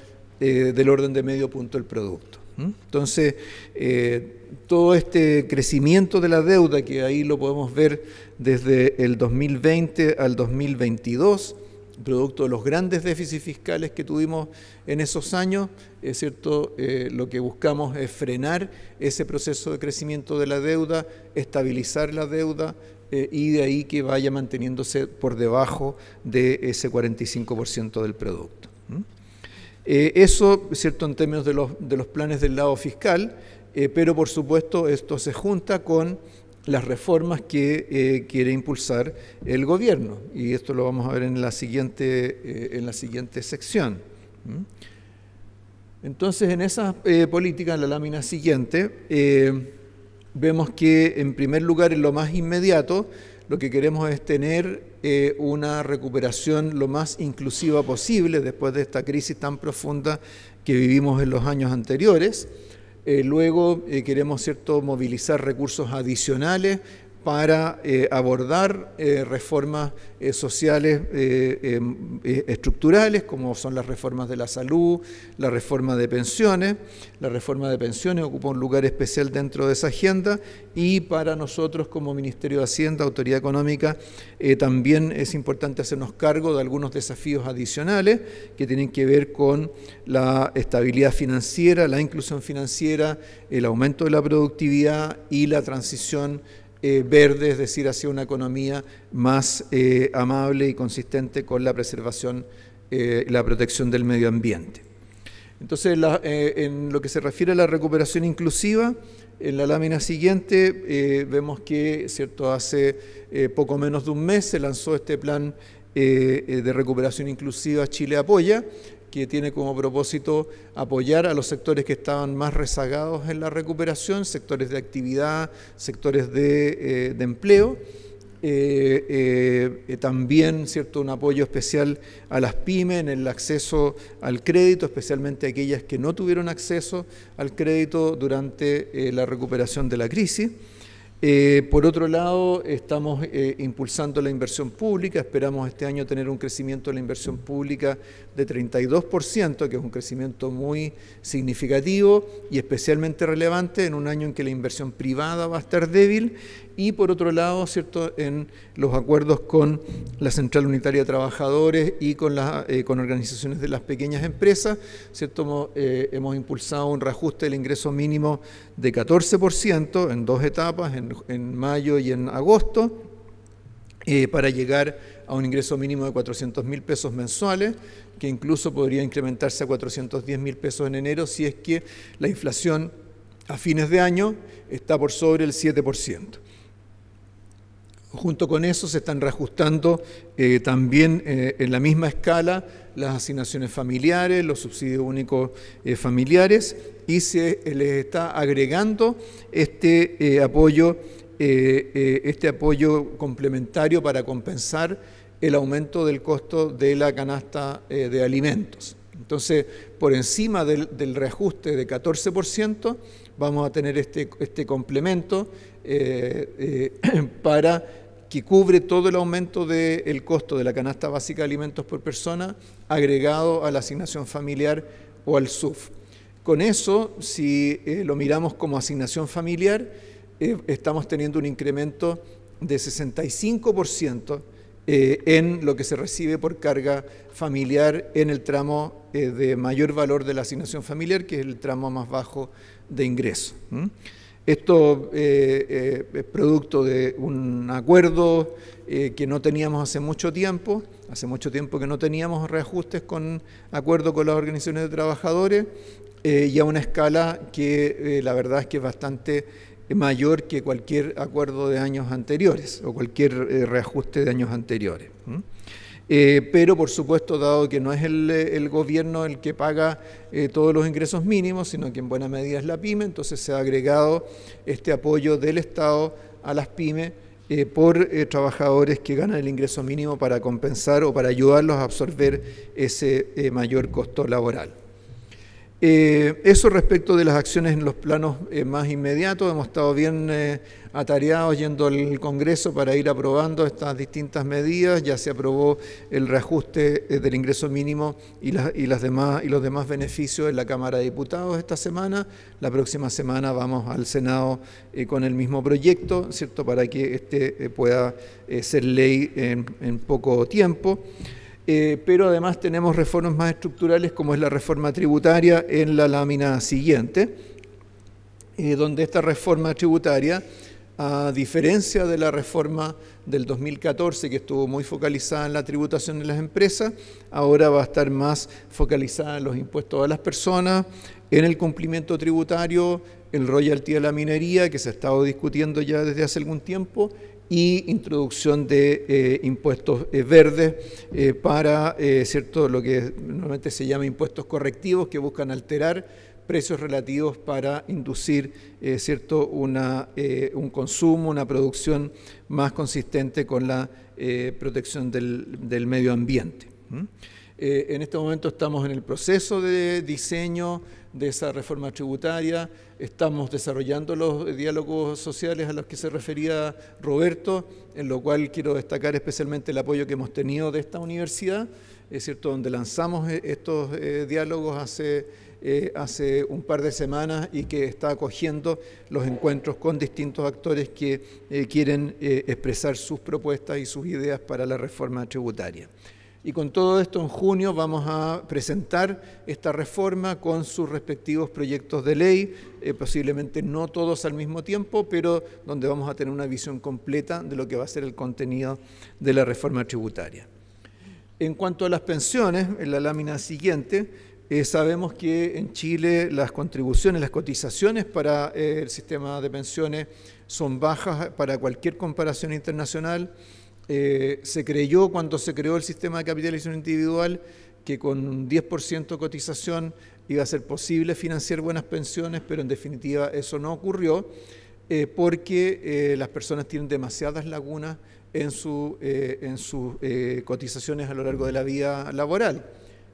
del orden de medio punto del producto. Entonces, eh, todo este crecimiento de la deuda, que ahí lo podemos ver desde el 2020 al 2022, producto de los grandes déficits fiscales que tuvimos en esos años, es cierto, eh, lo que buscamos es frenar ese proceso de crecimiento de la deuda, estabilizar la deuda eh, y de ahí que vaya manteniéndose por debajo de ese 45% del producto. Eh, eso, cierto, en términos de los, de los planes del lado fiscal, eh, pero por supuesto esto se junta con las reformas que eh, quiere impulsar el gobierno, y esto lo vamos a ver en la siguiente, en la siguiente sección. Entonces, en esa política, en la lámina siguiente, vemos que en primer lugar, en lo más inmediato, lo que queremos es tener eh, una recuperación lo más inclusiva posible después de esta crisis tan profunda que vivimos en los años anteriores. Eh, luego eh, queremos cierto, movilizar recursos adicionales para eh, abordar eh, reformas eh, sociales estructurales, como son las reformas de la salud, la reforma de pensiones. La reforma de pensiones ocupa un lugar especial dentro de esa agenda y para nosotros como Ministerio de Hacienda, Autoridad Económica, también es importante hacernos cargo de algunos desafíos adicionales que tienen que ver con la estabilidad financiera, la inclusión financiera, el aumento de la productividad y la transición eh, verde, es decir, hacia una economía más eh, amable y consistente con la preservación eh, la protección del medio ambiente. Entonces, en lo que se refiere a la recuperación inclusiva, en la lámina siguiente vemos que cierto, hace poco menos de un mes se lanzó este plan de recuperación inclusiva Chile Apoya, que tiene como propósito apoyar a los sectores que estaban más rezagados en la recuperación, sectores de actividad, sectores de, eh, empleo. Eh, eh, también cierto un apoyo especial a las pymes en el acceso al crédito, especialmente aquellas que no tuvieron acceso al crédito durante la recuperación de la crisis. Eh, por otro lado, estamos eh, impulsando la inversión pública, esperamos este año tener un crecimiento de la inversión pública de 32%, que es un crecimiento muy significativo y especialmente relevante en un año en que la inversión privada va a estar débil y por otro lado, ¿cierto?, en los acuerdos con la Central Unitaria de Trabajadores y con, las, eh, organizaciones de las pequeñas empresas, ¿cierto?, eh, hemos, impulsado un reajuste del ingreso mínimo de 14% en dos etapas, en, mayo y en agosto, eh, para llegar a un ingreso mínimo de 400 mil pesos mensuales, que incluso podría incrementarse a 410 mil pesos en enero si es que la inflación a fines de año está por sobre el 7%. Junto con eso se están reajustando eh, también eh, en la misma escala las asignaciones familiares, los subsidios únicos eh, familiares y se les está agregando este apoyo, este apoyo complementario para compensar el aumento del costo de la canasta de alimentos. Entonces, por encima del, reajuste de 14%, vamos a tener este, este complemento para que cubre todo el aumento del costo de la canasta básica de alimentos por persona agregado a la asignación familiar o al SUF. Con eso, si eh, lo miramos como asignación familiar, eh, estamos teniendo un incremento de 65% eh, en lo que se recibe por carga familiar en el tramo de mayor valor de la asignación familiar, que es el tramo más bajo de ingreso. Esto eh, eh, es producto de un acuerdo eh, que no teníamos hace mucho tiempo, hace mucho tiempo que no teníamos reajustes con acuerdo con las organizaciones de trabajadores y a una escala que la verdad es que es bastante mayor que cualquier acuerdo de años anteriores o cualquier reajuste de años anteriores. Eh, pero por supuesto, dado que no es el, eh, gobierno el que paga eh, todos los ingresos mínimos, sino que en buena medida es la pyme, entonces se ha agregado este apoyo del Estado a las PYME por trabajadores que ganan el ingreso mínimo para compensar o para ayudarlos a absorber ese mayor costo laboral. eso respecto de las acciones en los planos más inmediatos, hemos estado bien atareados yendo al Congreso para ir aprobando estas distintas medidas. Ya se aprobó el reajuste eh, del ingreso mínimo y, las, demás, y los demás beneficios en la Cámara de Diputados esta semana. La próxima semana vamos al Senado eh, con el mismo proyecto, ¿cierto? Para que este eh, pueda ser ley en, poco tiempo. pero además tenemos reformas más estructurales como es la reforma tributaria en la lámina siguiente, donde esta reforma tributaria a diferencia de la reforma del 2014 que estuvo muy focalizada en la tributación de las empresas, ahora va a estar más focalizada en los impuestos a las personas, en el cumplimiento tributario, el royalty de la minería que se ha estado discutiendo ya desde hace algún tiempo y introducción de eh, impuestos eh, verdes eh, para cierto lo que normalmente se llama impuestos correctivos que buscan alterar precios relativos para inducir eh, cierto, una, eh, un consumo, una producción más consistente con la eh, protección del, medio ambiente. en este momento estamos en el proceso de diseño de esa reforma tributaria, estamos desarrollando los diálogos sociales a los que se refería Roberto, en lo cual quiero destacar especialmente el apoyo que hemos tenido de esta universidad, es cierto, donde lanzamos estos diálogos hace eh, hace un par de semanas y que está acogiendo los encuentros con distintos actores que eh, quieren eh, expresar sus propuestas y sus ideas para la reforma tributaria. Y con todo esto, en junio vamos a presentar esta reforma con sus respectivos proyectos de ley, posiblemente no todos al mismo tiempo, pero donde vamos a tener una visión completa de lo que va a ser el contenido de la reforma tributaria. En cuanto a las pensiones, en la lámina siguiente, eh, sabemos que en Chile las contribuciones, las cotizaciones para eh, el sistema de pensiones son bajas para cualquier comparación internacional. Eh, se creyó cuando se creó el sistema de capitalización individual que con un 10% cotización iba a ser posible financiar buenas pensiones, pero en definitiva eso no ocurrió porque las personas tienen demasiadas lagunas en sus cotizaciones a lo largo de la vida laboral.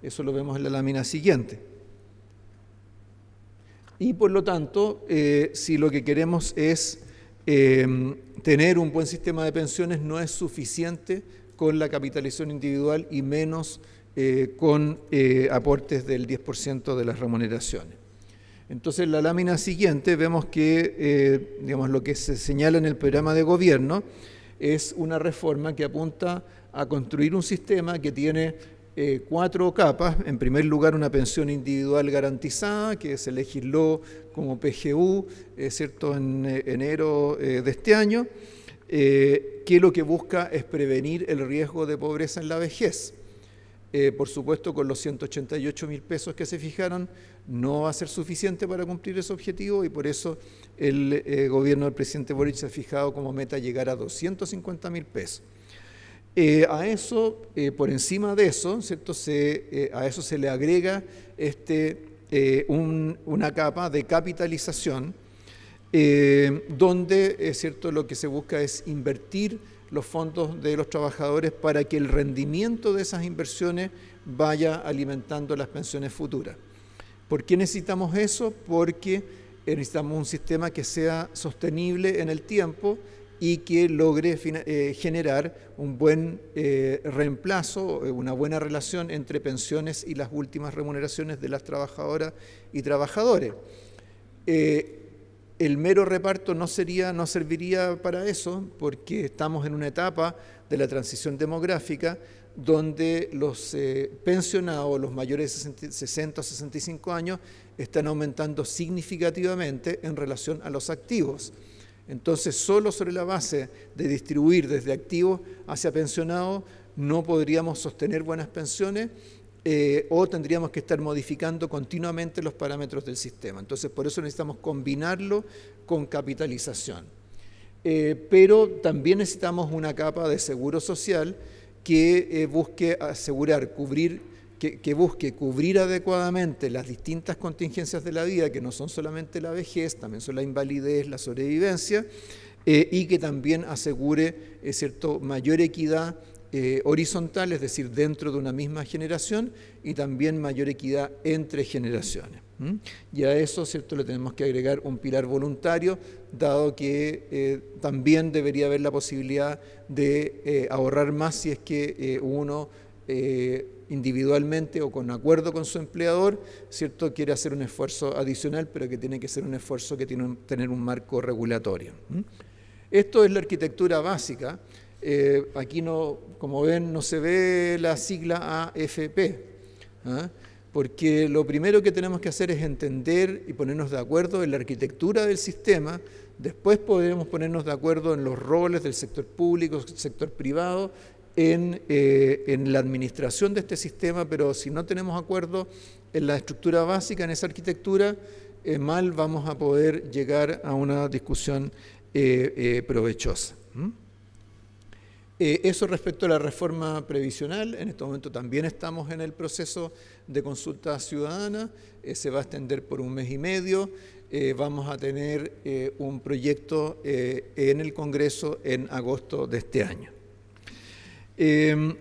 Eso lo vemos en la lámina siguiente. Y por lo tanto, eh, si lo que queremos es eh, tener un buen sistema de pensiones, no es suficiente con la capitalización individual y menos eh, con aportes del 10% de las remuneraciones. Entonces, en la lámina siguiente vemos que digamos, lo que se señala en el programa de gobierno es una reforma que apunta a construir un sistema que tiene eh, cuatro capas. En primer lugar, una pensión individual garantizada, que se legisló como PGU, eh, ¿cierto?, en eh, enero de este año, que lo que busca es prevenir el riesgo de pobreza en la vejez. por supuesto, con los 188 mil pesos que se fijaron, no va a ser suficiente para cumplir ese objetivo y por eso el gobierno del presidente Boric se ha fijado como meta llegar a 250 mil pesos. Eh, a eso, eh, por encima de eso, ¿cierto? Eh, a eso se le agrega este, una capa de capitalización, donde ¿cierto? lo que se busca es invertir los fondos de los trabajadores para que el rendimiento de esas inversiones vaya alimentando las pensiones futuras. ¿Por qué necesitamos eso? Porque necesitamos un sistema que sea sostenible en el tiempo y que logre eh, generar un buen eh, reemplazo, eh, una buena relación entre pensiones y las últimas remuneraciones de las trabajadoras y trabajadores. el mero reparto no, sería, no serviría para eso porque estamos en una etapa de la transición demográfica donde los pensionados, los mayores de 60 o 65 años, están aumentando significativamente en relación a los activos. Entonces, solo sobre la base de distribuir desde activos hacia pensionados, no podríamos sostener buenas pensiones eh, o tendríamos que estar modificando continuamente los parámetros del sistema. Entonces, por eso necesitamos combinarlo con capitalización. Eh, pero también necesitamos una capa de seguro social que eh, busque asegurar, cubrir que, busque cubrir adecuadamente las distintas contingencias de la vida, que no son solamente la vejez, también son la invalidez, la sobrevivencia, eh, y que también asegure eh, cierto, mayor equidad eh, horizontal, es decir, dentro de una misma generación, y también mayor equidad entre generaciones. Y a eso, ¿cierto?, le tenemos que agregar un pilar voluntario, dado que también debería haber la posibilidad de ahorrar más si es que uno eh, individualmente o con acuerdo con su empleador, ¿cierto? quiere hacer un esfuerzo adicional, pero que tiene que ser un esfuerzo que tiene que tener un marco regulatorio. Esto es la arquitectura básica. Eh, aquí, no, como ven, no se ve la sigla AFP, ¿ah? porque lo primero que tenemos que hacer es entender y ponernos de acuerdo en la arquitectura del sistema, después podemos ponernos de acuerdo en los roles del sector público, sector privado, eh, en, la administración de este sistema, pero si no tenemos acuerdo en la estructura básica, en esa arquitectura, eh, mal vamos a poder llegar a una discusión eh, provechosa. eso respecto a la reforma previsional, en este momento también estamos en el proceso de consulta ciudadana, se va a extender por un mes y medio, vamos a tener un proyecto en el Congreso en agosto de este año. Em,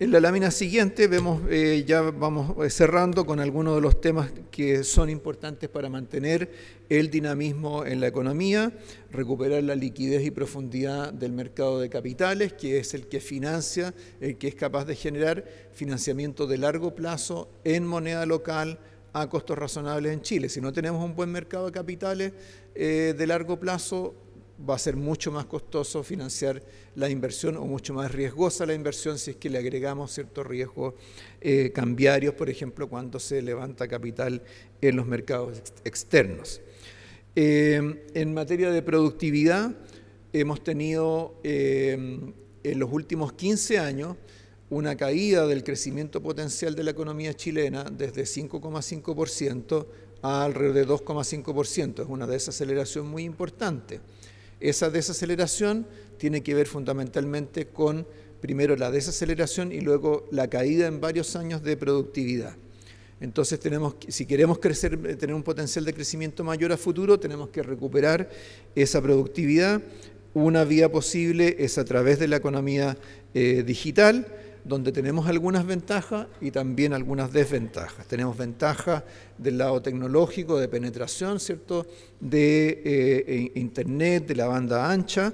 en la lámina siguiente vemos, eh, ya vamos eh, cerrando con algunos de los temas que son importantes para mantener el dinamismo en la economía, recuperar la liquidez y profundidad del mercado de capitales, que es el que financia, el que es capaz de generar financiamiento de largo plazo en moneda local a costos razonables en Chile. Si no tenemos un buen mercado de capitales eh, de largo plazo, va a ser mucho más costoso financiar la inversión o mucho más riesgosa la inversión si es que le agregamos ciertos riesgos eh, cambiarios, por ejemplo, cuando se levanta capital en los mercados externos. Eh, en materia de productividad, hemos tenido eh, en los últimos 15 años una caída del crecimiento potencial de la economía chilena desde 5,5% a alrededor de 2,5%. Es una desaceleración muy importante. Esa desaceleración tiene que ver fundamentalmente con primero la desaceleración y luego la caída en varios años de productividad. Entonces tenemos, si queremos crecer, eh, tener un potencial de crecimiento mayor a futuro, tenemos que recuperar esa productividad. Una vía posible es a través de la economía eh, digital donde tenemos algunas ventajas y también algunas desventajas. Tenemos ventajas del lado tecnológico, de penetración, ¿cierto?, de eh, Internet, de la banda ancha,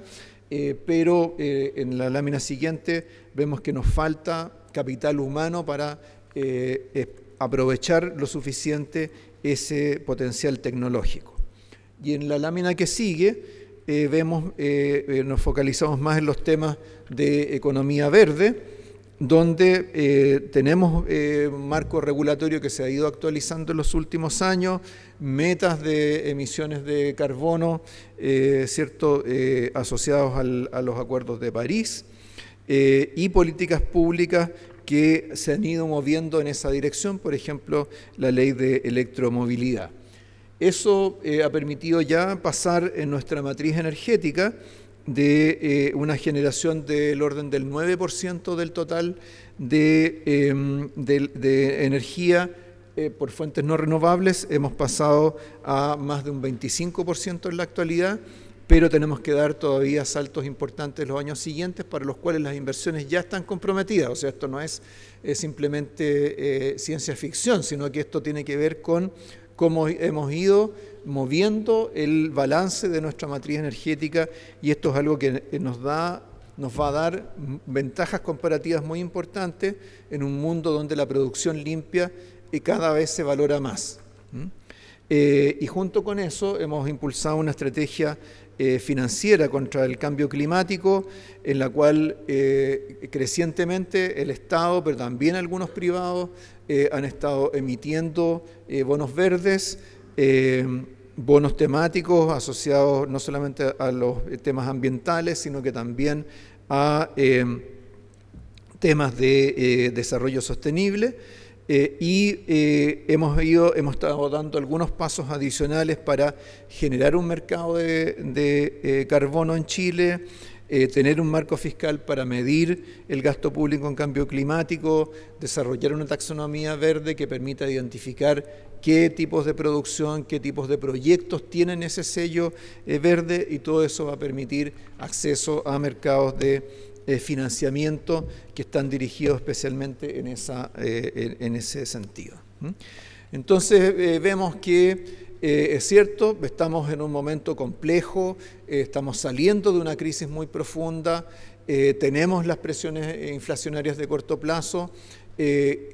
eh, pero eh, en la lámina siguiente vemos que nos falta capital humano para aprovechar lo suficiente ese potencial tecnológico. Y en la lámina que sigue vemos, nos focalizamos más en los temas de economía verde, donde eh, tenemos un eh, marco regulatorio que se ha ido actualizando en los últimos años, metas de emisiones de carbono, eh, ¿cierto?, eh, asociados a los acuerdos de París, y políticas públicas que se han ido moviendo en esa dirección, por ejemplo, la ley de electromovilidad. Eso ha permitido ya pasar en nuestra matriz energética, de eh, una generación del orden del 9% del total de, em, energía eh, por fuentes no renovables. Hemos pasado a más de un 25% en la actualidad, pero tenemos que dar todavía saltos importantes los años siguientes para los cuales las inversiones ya están comprometidas. O sea, esto no es, es simplemente eh, ciencia ficción, sino que esto tiene que ver con cómo hemos ido moviendo el balance de nuestra matriz energética y esto es algo que nos da nos va a dar ventajas comparativas muy importantes en un mundo donde la producción limpia eh, cada vez se valora más. Eh, y junto con eso hemos impulsado una estrategia eh, financiera contra el cambio climático, en la cual crecientemente el Estado, pero también algunos privados, han estado emitiendo bonos verdes eh, bonos temáticos asociados no solamente a los temas ambientales, sino que también a eh, temas de eh, desarrollo sostenible. y hemos hemos estado dando algunos pasos adicionales para generar un mercado de, carbono en Chile, tener un marco fiscal para medir el gasto público en cambio climático, desarrollar una taxonomía verde que permita identificar qué tipos de producción, qué tipos de proyectos tienen ese sello eh, verde y todo eso va a permitir acceso a mercados de eh, financiamiento que están dirigidos especialmente en, eh, ese sentido. Entonces vemos que es cierto, estamos en un momento complejo, estamos saliendo de una crisis muy profunda, tenemos las presiones inflacionarias de corto plazo,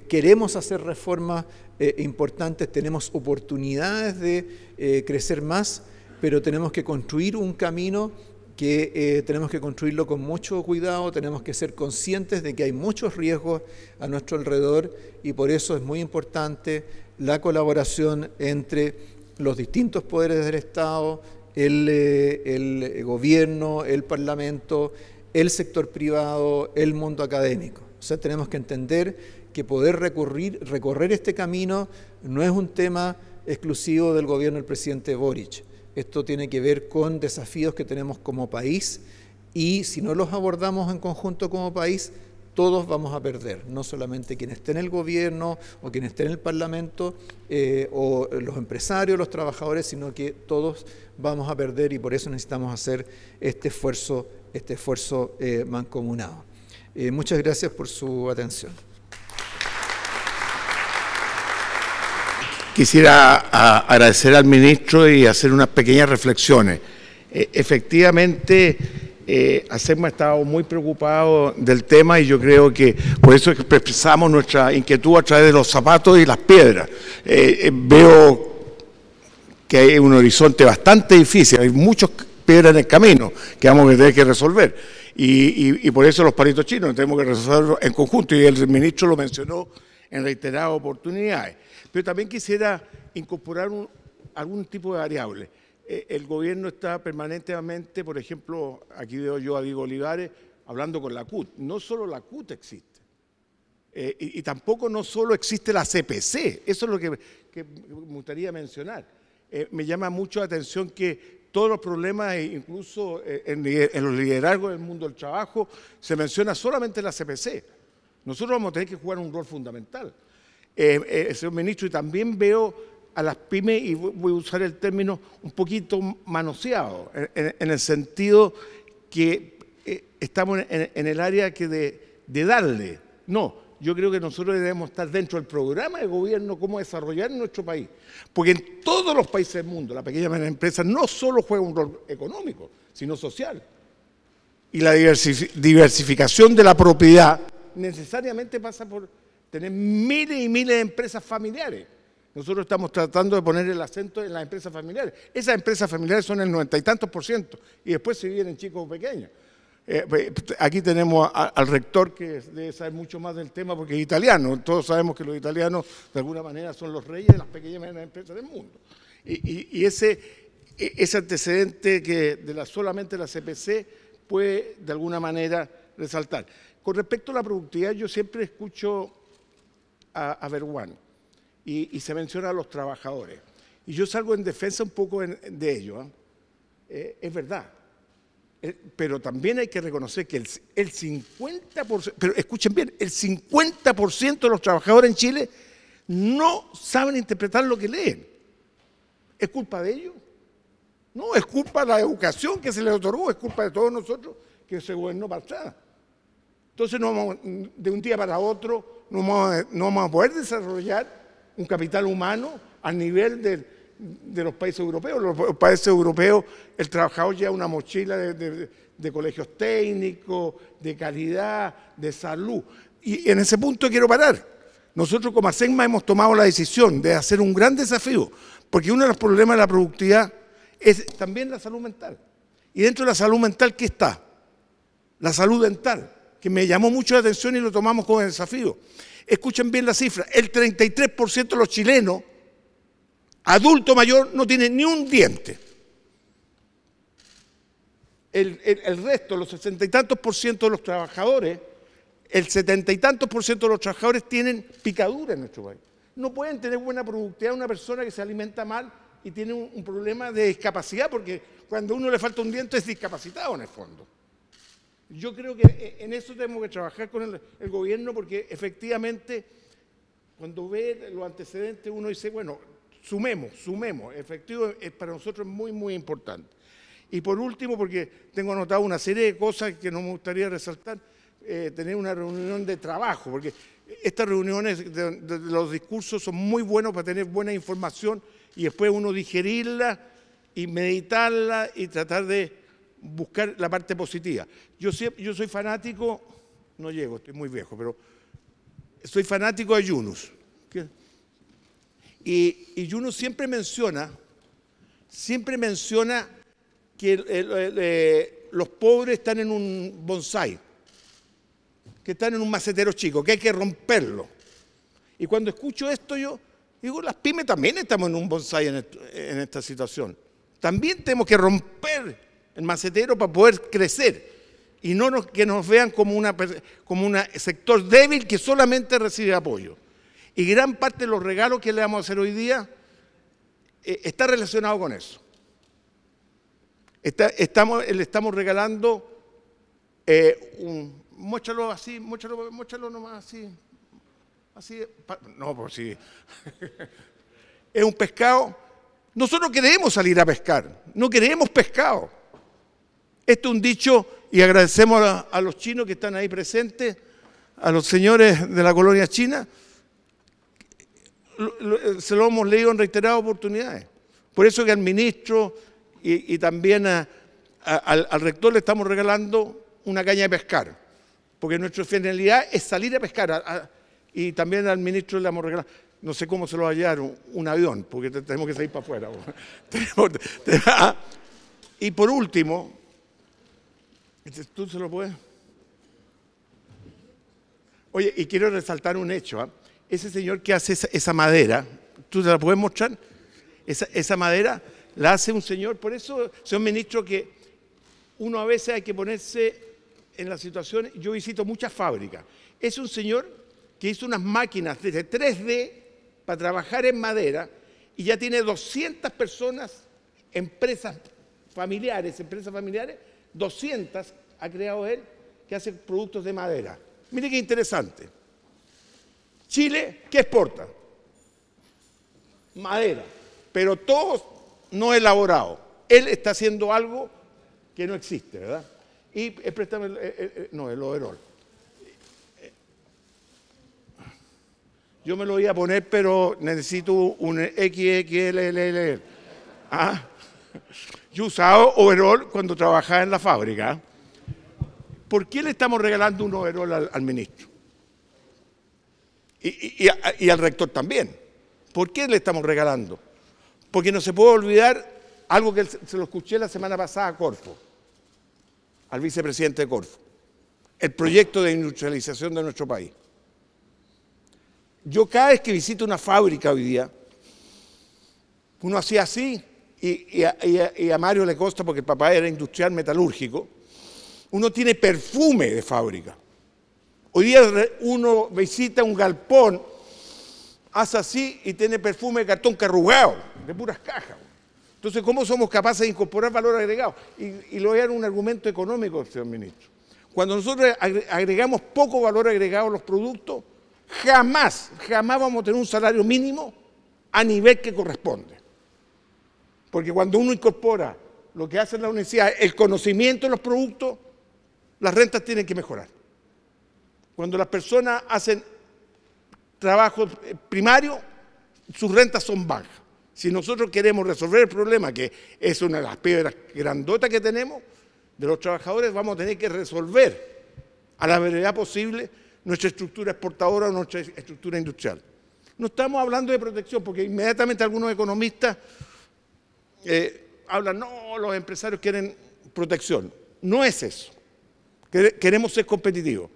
queremos hacer reformas eh, importantes, tenemos oportunidades de eh, crecer más, pero tenemos que construir un camino que eh, tenemos que construirlo con mucho cuidado, tenemos que ser conscientes de que hay muchos riesgos a nuestro alrededor y por eso es muy importante la colaboración entre los distintos poderes del Estado, el, el gobierno, el Parlamento, el sector privado, el mundo académico. O sea, tenemos que entender que poder recurrir, recorrer este camino no es un tema exclusivo del gobierno del presidente Boric. Esto tiene que ver con desafíos que tenemos como país y si no los abordamos en conjunto como país, todos vamos a perder, no solamente quien esté en el gobierno o quien esté en el Parlamento eh, o los empresarios, los trabajadores, sino que todos vamos a perder y por eso necesitamos hacer este esfuerzo, este esfuerzo eh, mancomunado. Eh, muchas gracias por su atención. Quisiera agradecer al ministro y hacer unas pequeñas reflexiones. E, efectivamente, eh, ha estado muy preocupado del tema y yo creo que por eso expresamos nuestra inquietud a través de los zapatos y las piedras. Eh, eh, veo que hay un horizonte bastante difícil, hay muchas piedras en el camino que vamos a tener que resolver. Y, por eso los palitos chinos tenemos que resolverlo en conjunto y el ministro lo mencionó en reiteradas oportunidades. Pero también quisiera incorporar algún tipo de variable. Eh, el gobierno está permanentemente, por ejemplo, aquí veo yo a Diego Olivares hablando con la CUT. No solo la CUT existe. Eh, y, tampoco no solo existe la CPC. Eso es lo que, me gustaría mencionar. Eh, me llama mucho la atención que todos los problemas, e incluso en los liderazgos del mundo del trabajo, se menciona solamente la CPC. Nosotros vamos a tener que jugar un rol fundamental eh, eh señor ministro, y también veo a las pymes, y voy a usar el término un poquito manoseado, en, el sentido que eh, estamos en, el área que de, darle. No, yo creo que nosotros debemos estar dentro del programa de gobierno cómo desarrollar nuestro país. Porque en todos los países del mundo la pequeña y media empresa no solo juega un rol económico, sino social. Y la diversificación de la propiedad necesariamente pasa por Tener miles y miles de empresas familiares. Nosotros estamos tratando de poner el acento en las empresas familiares. Esas empresas familiares son el noventa y tantos por ciento y después se vienen chicos pequeños. Eh, pues, aquí tenemos al rector que debe saber mucho más del tema porque es italiano. Todos sabemos que los italianos de alguna manera son los reyes de las pequeñas y empresas del mundo. Y, ese, e, ese, antecedente que de solamente la CPC puede de alguna manera resaltar. Con respecto a la productividad, yo siempre escucho a, a y, se menciona a los trabajadores. Y yo salgo en defensa un poco de ello. ¿ah? Eh, es verdad. Eh, pero también hay que reconocer que el, el 50%, pero escuchen bien, el 50% de los trabajadores en Chile no saben interpretar lo que leen. ¿Es culpa de ellos? No, es culpa de la educación que se les otorgó, es culpa de todos nosotros que se gobernó para atrás. Entonces, no, de un día para otro, no vamos, a, poder desarrollar un capital humano a nivel de, los países europeos. Los países europeos, el trabajador lleva una mochila de, colegios técnicos, de calidad, de salud. Y en ese punto quiero parar. Nosotros como ASECMA hemos tomado la decisión de hacer un gran desafío, porque uno de los problemas de la productividad es también la salud mental. Y dentro de la salud mental, ¿qué está? La salud dental que me llamó mucho la atención y lo tomamos como desafío. Escuchen bien la cifra, el 33% de los chilenos, adulto mayor, no tiene ni un diente. El, resto, los sesenta y tantos por ciento de los trabajadores, el setenta y tantos por ciento de los trabajadores tienen picadura en nuestro país. No pueden tener buena productividad una persona que se alimenta mal y tiene un, problema de discapacidad, porque cuando uno le falta un diente es discapacitado en el fondo. Yo creo que eh, en eso tenemos que trabajar con el, gobierno porque efectivamente cuando ve los antecedentes uno dice, bueno, sumemos, sumemos. Efectivo para nosotros es muy, muy importante. Y por último, porque tengo anotado una serie de cosas que nos gustaría resaltar, eh, tener una reunión de trabajo, porque estas reuniones de, los discursos son muy buenos para tener buena información y después uno digerirla y meditarla y tratar de buscar la parte positiva. Yo, yo soy fanático, no llego, estoy muy viejo, pero soy fanático de Yunus. Y, y Yunus siempre menciona, siempre menciona que eh, eh, eh, los pobres están en un bonsai, que están en un macetero chico, que hay que romperlo. Y cuando escucho esto yo digo, las pymes también estamos en un bonsai en esta situación. También tenemos que romper el macetero para poder crecer y no que nos vean como un como sector débil que solamente recibe apoyo. Y gran parte de los regalos que le vamos a hacer hoy día eh, está relacionado con eso. estamos, le estamos regalando eh, un... Muéstralo así, nomás así. Así, no, por pues sí. es un pescado. Nosotros queremos salir a pescar, no queremos pescado. Esto es un dicho y agradecemos a, los chinos que están ahí presentes, a los señores de la colonia china. Eh, se lo hemos leído en reiteradas oportunidades. Por eso que al ministro y, también al, rector le estamos regalando una caña de pescar porque nuestra finalidad es salir a pescar. y también al ministro le hemos regalado, no sé cómo se lo hallaron, un avión, porque tenemos que salir para afuera. y por último, Tú se lo puedes. Oye, y quiero resaltar un hecho. ¿ah? Ese señor que hace esa, madera, ¿tú se la puedes mostrar? Esa, madera la hace un señor. Por eso, señor ministro, que uno a veces hay que ponerse en la situación. Yo visito muchas fábricas. Es un señor que hizo unas máquinas desde 3D para trabajar en madera y ya tiene 200 personas, empresas familiares, empresas familiares, 200 ha creado él que hace productos de madera. Mire qué interesante. Chile, ¿qué exporta? Madera, pero todo no elaborado. Él está haciendo algo que no existe, ¿verdad? Y eh, préstame, eh, eh, no, el overol. Yo me lo voy a poner, pero necesito un XXLLL. ¿Ah? Yo usaba overol cuando trabajaba en la fábrica. ¿Por qué le estamos regalando un overol al, ministro? Y, y al rector también. ¿Por qué le estamos regalando? Porque no se puede olvidar algo que se lo escuché la semana pasada a Corfo, al vicepresidente de Corfo, el proyecto de industrialización de nuestro país. Yo cada vez que visito una fábrica hoy día, uno hacía así, y, a, Mario le Costa, porque el papá era industrial metalúrgico, uno tiene perfume de fábrica. Hoy día uno visita un galpón, hace así y tiene perfume de cartón carrugado, de puras cajas. Entonces, ¿cómo somos capaces de incorporar valor agregado? Y, lo voy un argumento económico, señor ministro. Cuando nosotros agregamos poco valor agregado a los productos, jamás, jamás vamos a tener un salario mínimo a nivel que corresponde. Porque cuando uno incorpora lo que hace la universidad, el conocimiento de los productos, las rentas tienen que mejorar. Cuando las personas hacen trabajo eh, primario, sus rentas son bajas. Si nosotros queremos resolver el problema, que es una de las piedras grandotas que tenemos de los trabajadores, vamos a tener que resolver a la brevedad posible nuestra estructura exportadora o nuestra estructura industrial. No estamos hablando de protección, porque inmediatamente algunos economistas eh, hablan, no, los empresarios quieren protección. No es eso. Queremos ser competitivos.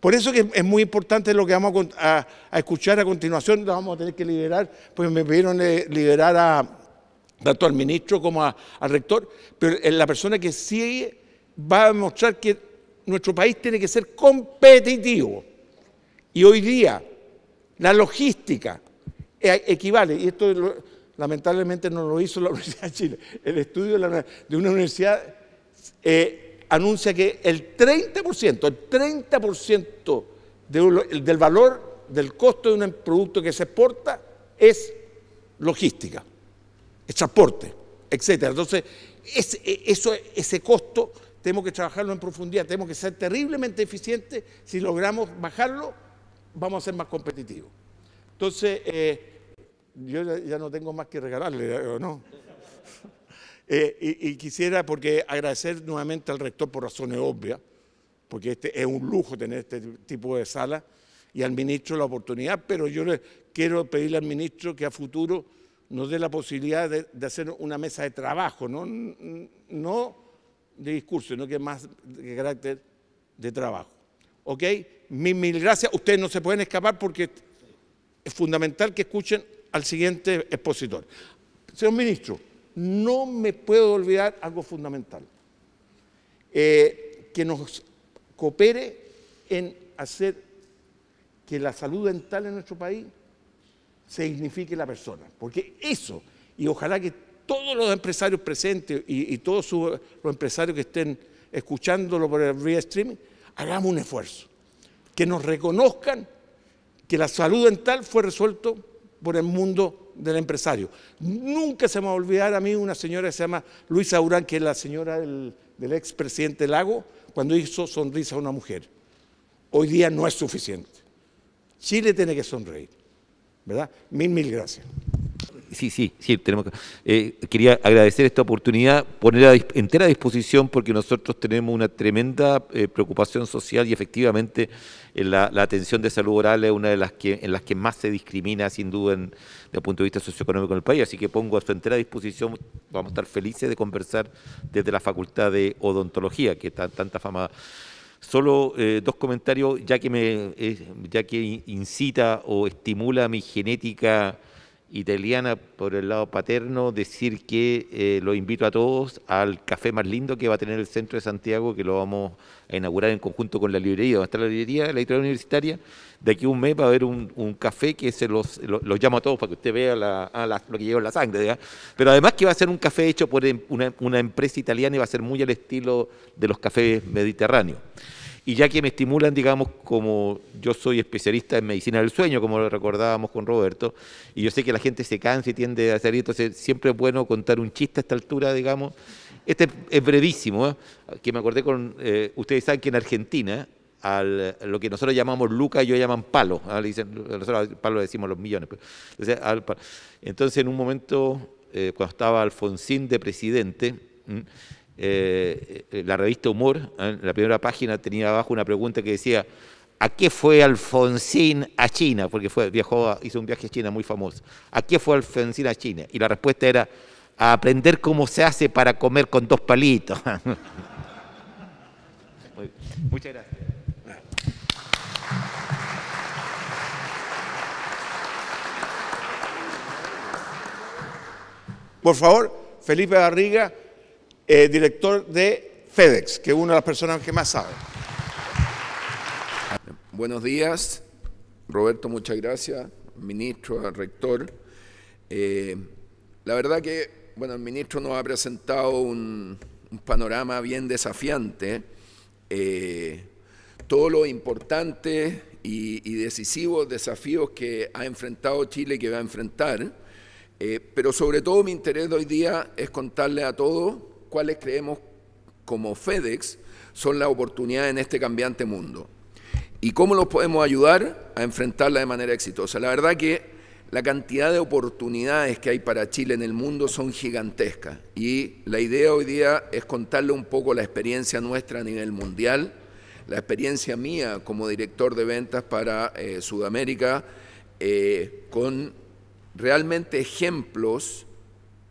Por eso que es muy importante lo que vamos a, escuchar a continuación, lo vamos a tener que liberar, pues me pidieron eh, liberar a, tanto al ministro como al rector, pero eh, la persona que sigue va a mostrar que nuestro país tiene que ser competitivo. Y hoy día la logística equivale, y esto lamentablemente no lo hizo la Universidad de Chile, el estudio de, una universidad eh, anuncia que el 30%, el 30% del valor, del costo de un producto que se exporta es logística, es transporte, etc. Entonces, ese, eso, ese costo tenemos que trabajarlo en profundidad, tenemos que ser terriblemente eficientes, si logramos bajarlo, vamos a ser más competitivos. Entonces, eh, yo ya, no tengo más que regalarle, ¿no? Eh, y, quisiera, porque agradecer nuevamente al rector por razones obvias, porque este es un lujo tener este tipo de sala, y al ministro la oportunidad, pero yo quiero pedirle al ministro que a futuro nos dé la posibilidad de, hacer una mesa de trabajo, no, no de discurso, sino que más de carácter de trabajo. ¿Ok? Mil, mil gracias. Ustedes no se pueden escapar porque es fundamental que escuchen al siguiente expositor. Señor ministro, no me puedo olvidar algo fundamental, eh, que nos coopere en hacer que la salud dental en nuestro país se dignifique la persona, porque eso, y ojalá que todos los empresarios presentes y, todos los empresarios que estén escuchándolo por el vía streaming, hagamos un esfuerzo, que nos reconozcan que la salud dental fue resuelto por el mundo del empresario. Nunca se me va a olvidar a mí una señora que se llama Luisa Urán, que es la señora del, expresidente Lago, cuando hizo sonrisa a una mujer. Hoy día no es suficiente. Chile tiene que sonreír. ¿Verdad? Mil, mil gracias sí, sí, sí, tenemos eh, quería agradecer esta oportunidad, poner a entera disposición porque nosotros tenemos una tremenda eh, preocupación social y efectivamente eh, la, atención de salud oral es una de las que en las que más se discrimina sin duda desde el punto de vista socioeconómico en el país, así que pongo a su entera disposición, vamos a estar felices de conversar desde la Facultad de Odontología, que está tan, tanta fama Solo dos comentarios, ya que me, ya que incita o estimula mi genética italiana por el lado paterno, decir que eh, lo invito a todos al café más lindo que va a tener el centro de Santiago, que lo vamos a inaugurar en conjunto con la librería, donde está la librería, la editorial universitaria. De aquí a un mes va a haber un, café que se los, llamo a todos para que usted vea ah, lo que lleva en la sangre. Pero además que va a ser un café hecho por em, una, una empresa italiana y va a ser muy al estilo de los cafés mediterráneos. Y ya que me estimulan, digamos, como yo soy especialista en medicina del sueño, como lo recordábamos con Roberto, y yo sé que la gente se cansa y tiende a salir, entonces siempre es bueno contar un chiste a esta altura, digamos. Este es brevísimo, ¿eh? que me acordé con, eh, ustedes saben que en Argentina, al, lo que nosotros llamamos Luca, ellos llaman palo, ¿eh? nosotros palo decimos los millones. entonces, entonces, en un momento, eh, cuando estaba Alfonsín de presidente, eh, eh, la revista Humor, en ¿eh? la primera página tenía abajo una pregunta que decía, ¿a qué fue Alfonsín a China? Porque fue, viajó, hizo un viaje a China muy famoso. ¿A qué fue Alfonsín a China? Y la respuesta era, a aprender cómo se hace para comer con dos palitos. Muchas gracias. Por favor, Felipe Garriga eh, director de FedEx, que es una de las personas que más sabe. Buenos días, Roberto, muchas gracias, ministro, rector. Eh, la verdad que, bueno, el ministro nos ha presentado un, panorama bien desafiante. todos eh, todo lo importante y, decisivos desafíos que ha enfrentado Chile y que va a enfrentar. pero sobre todo mi interés de hoy día es contarle a todos cuales creemos como FedEx son la oportunidad en este cambiante mundo. ¿Y cómo los podemos ayudar a enfrentarla de manera exitosa? La verdad que la cantidad de oportunidades que hay para Chile en el mundo son gigantescas y la idea hoy día es contarle un poco la experiencia nuestra a nivel mundial, la experiencia mía como director de ventas para eh, Sudamérica, eh, con realmente ejemplos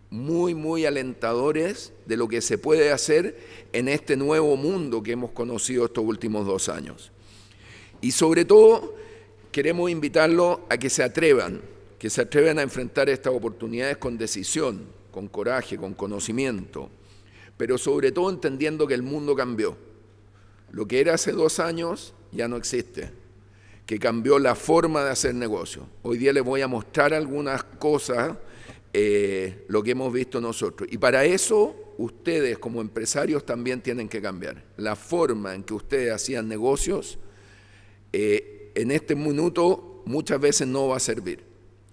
muy, muy alentadores de lo que se puede hacer en este nuevo mundo que hemos conocido estos últimos dos años. Y sobre todo, queremos invitarlo a que se atrevan, que se atrevan a enfrentar estas oportunidades con decisión, con coraje, con conocimiento, pero sobre todo entendiendo que el mundo cambió. Lo que era hace dos años ya no existe, que cambió la forma de hacer negocio. Hoy día les voy a mostrar algunas cosas eh, lo que hemos visto nosotros. Y para eso ustedes como empresarios también tienen que cambiar. La forma en que ustedes hacían negocios eh, en este minuto muchas veces no va a servir.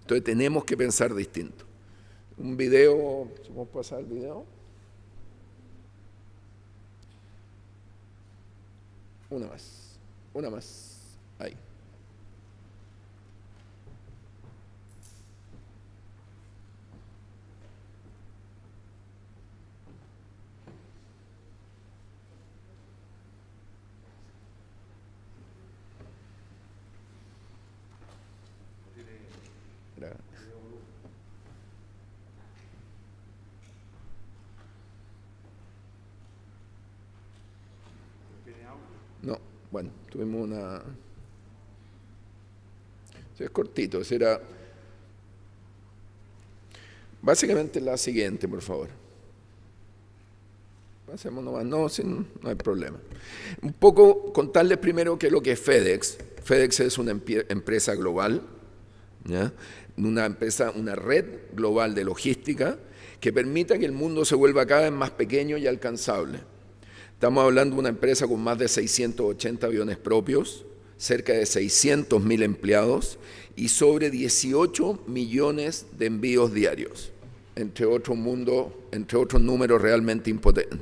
Entonces tenemos que pensar distinto. Un video, a pasar el video? Una más, una más. No, bueno, tuvimos una... Es cortito, será... Básicamente la siguiente, por favor. Pasemos nomás, no, no hay problema. Un poco contarles primero qué es lo que es FedEx. FedEx es una empresa global, una empresa, una red global de logística que permita que el mundo se vuelva cada vez más pequeño y alcanzable. Estamos hablando de una empresa con más de 680 aviones propios, cerca de 600 mil empleados y sobre 18 millones de envíos diarios, entre otros entre números realmente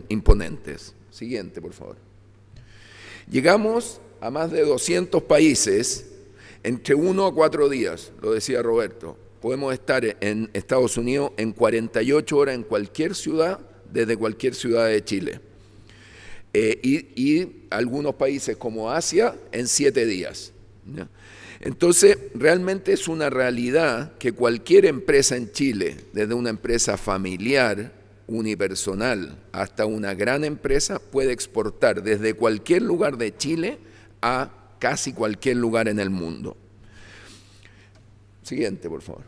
imponentes. Siguiente, por favor. Llegamos a más de 200 países entre uno a cuatro días, lo decía Roberto. Podemos estar en Estados Unidos en 48 horas en cualquier ciudad, desde cualquier ciudad de Chile. Eh, y, algunos países como Asia en siete días. Entonces, realmente es una realidad que cualquier empresa en Chile, desde una empresa familiar, unipersonal, hasta una gran empresa, puede exportar desde cualquier lugar de Chile a casi cualquier lugar en el mundo. Siguiente, por favor.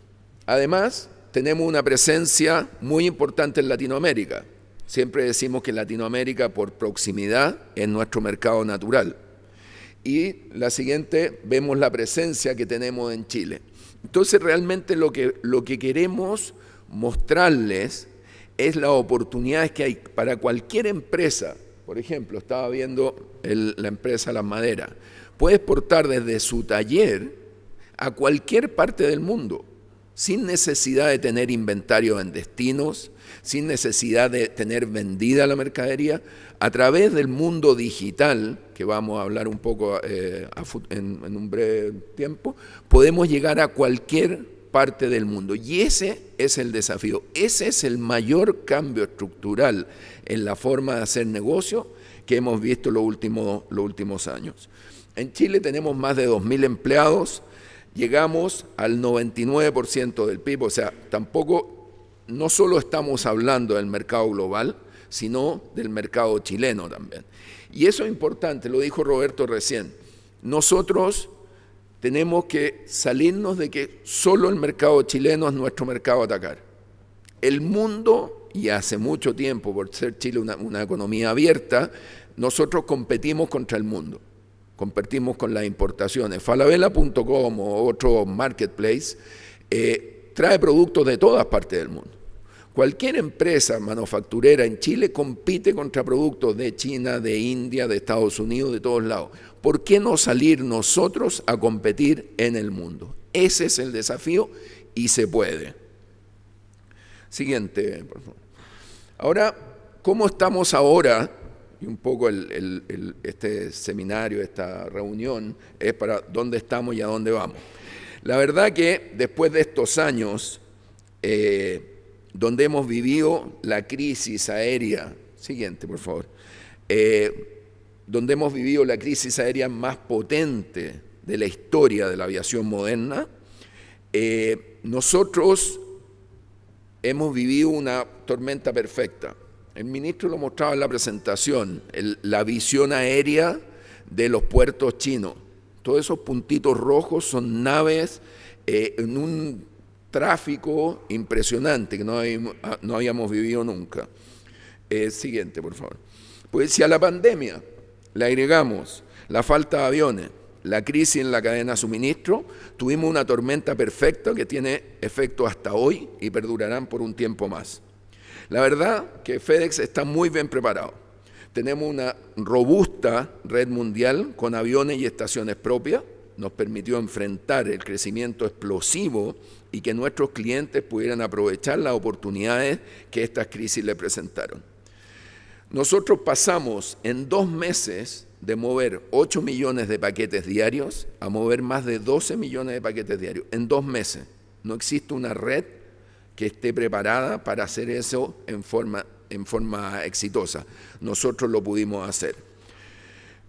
Además, tenemos una presencia muy importante en Latinoamérica. Siempre decimos que Latinoamérica, por proximidad, es nuestro mercado natural. Y la siguiente, vemos la presencia que tenemos en Chile. Entonces, realmente lo que, lo que queremos mostrarles es las oportunidades que hay para cualquier empresa. Por ejemplo, estaba viendo la empresa Las Madera Puede exportar desde su taller a cualquier parte del mundo, sin necesidad de tener inventario en destinos, sin necesidad de tener vendida la mercadería, a través del mundo digital, que vamos a hablar un poco eh, en, un breve tiempo, podemos llegar a cualquier parte del mundo. Y ese es el desafío, ese es el mayor cambio estructural en la forma de hacer negocio que hemos visto los últimos, los últimos años. En Chile tenemos más de 2.000 empleados, llegamos al 99% del PIB, o sea, tampoco no solo estamos hablando del mercado global, sino del mercado chileno también. Y eso es importante, lo dijo Roberto recién. Nosotros tenemos que salirnos de que solo el mercado chileno es nuestro mercado a atacar. El mundo, y hace mucho tiempo, por ser Chile una, economía abierta, nosotros competimos contra el mundo competimos con las importaciones. Falabella.com o otro marketplace eh, trae productos de todas partes del mundo. Cualquier empresa manufacturera en Chile compite contra productos de China, de India, de Estados Unidos, de todos lados. ¿Por qué no salir nosotros a competir en el mundo? Ese es el desafío y se puede. Siguiente, por favor. Ahora, ¿cómo estamos ahora? Y un poco este seminario, esta reunión, es para dónde estamos y a dónde vamos. La verdad que después de estos años, eh, donde hemos vivido la crisis aérea, siguiente por favor, eh, donde hemos vivido la crisis aérea más potente de la historia de la aviación moderna, eh, nosotros hemos vivido una tormenta perfecta. El ministro lo mostraba en la presentación, la visión aérea de los puertos chinos todos esos puntitos rojos son naves eh, en un tráfico impresionante que no, habíamos ah, vivido nunca. Eh, siguiente, por favor. Pues si a la pandemia le agregamos la falta de aviones, la crisis en la cadena de suministro, tuvimos una tormenta perfecta que tiene efecto hasta hoy y perdurarán por un tiempo más. La verdad que FedEx está muy bien preparado. Tenemos una robusta red mundial con aviones y estaciones propias. Nos permitió enfrentar el crecimiento explosivo y que nuestros clientes pudieran aprovechar las oportunidades que estas crisis le presentaron. Nosotros pasamos en dos meses de mover 8 millones de paquetes diarios a mover más de 12 millones de paquetes diarios en dos meses. No existe una red que esté preparada para hacer eso en forma en forma exitosa. Nosotros lo pudimos hacer.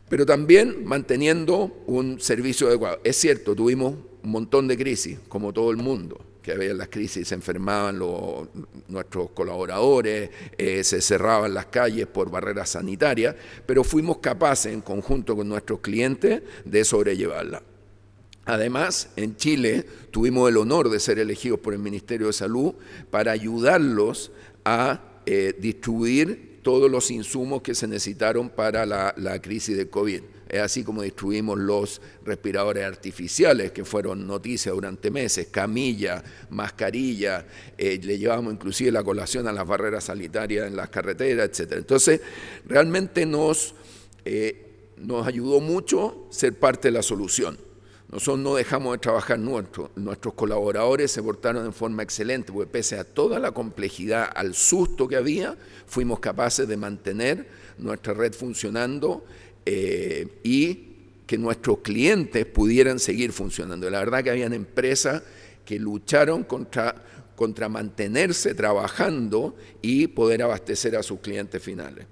Pero también manteniendo un servicio adecuado. Es cierto, tuvimos un montón de crisis, como todo el mundo, que había las crisis, se enfermaban los, nuestros colaboradores, eh, se cerraban las calles por barreras sanitarias, pero fuimos capaces en conjunto con nuestros clientes de sobrellevarla. Además, en Chile tuvimos el honor de ser elegidos por el Ministerio de Salud para ayudarlos a eh, distribuir todos los insumos que se necesitaron para la, crisis de COVID. Es así como distribuimos los respiradores artificiales, que fueron noticias durante meses, camillas, mascarilla, eh, le llevamos inclusive la colación a las barreras sanitarias en las carreteras, etc. Entonces, realmente nos, eh, nos ayudó mucho ser parte de la solución. Nosotros no dejamos de trabajar nuestro. Nuestros colaboradores se portaron en forma excelente, porque pese a toda la complejidad, al susto que había, fuimos capaces de mantener nuestra red funcionando eh, y que nuestros clientes pudieran seguir funcionando. La verdad que habían empresas que lucharon contra, contra mantenerse trabajando y poder abastecer a sus clientes finales.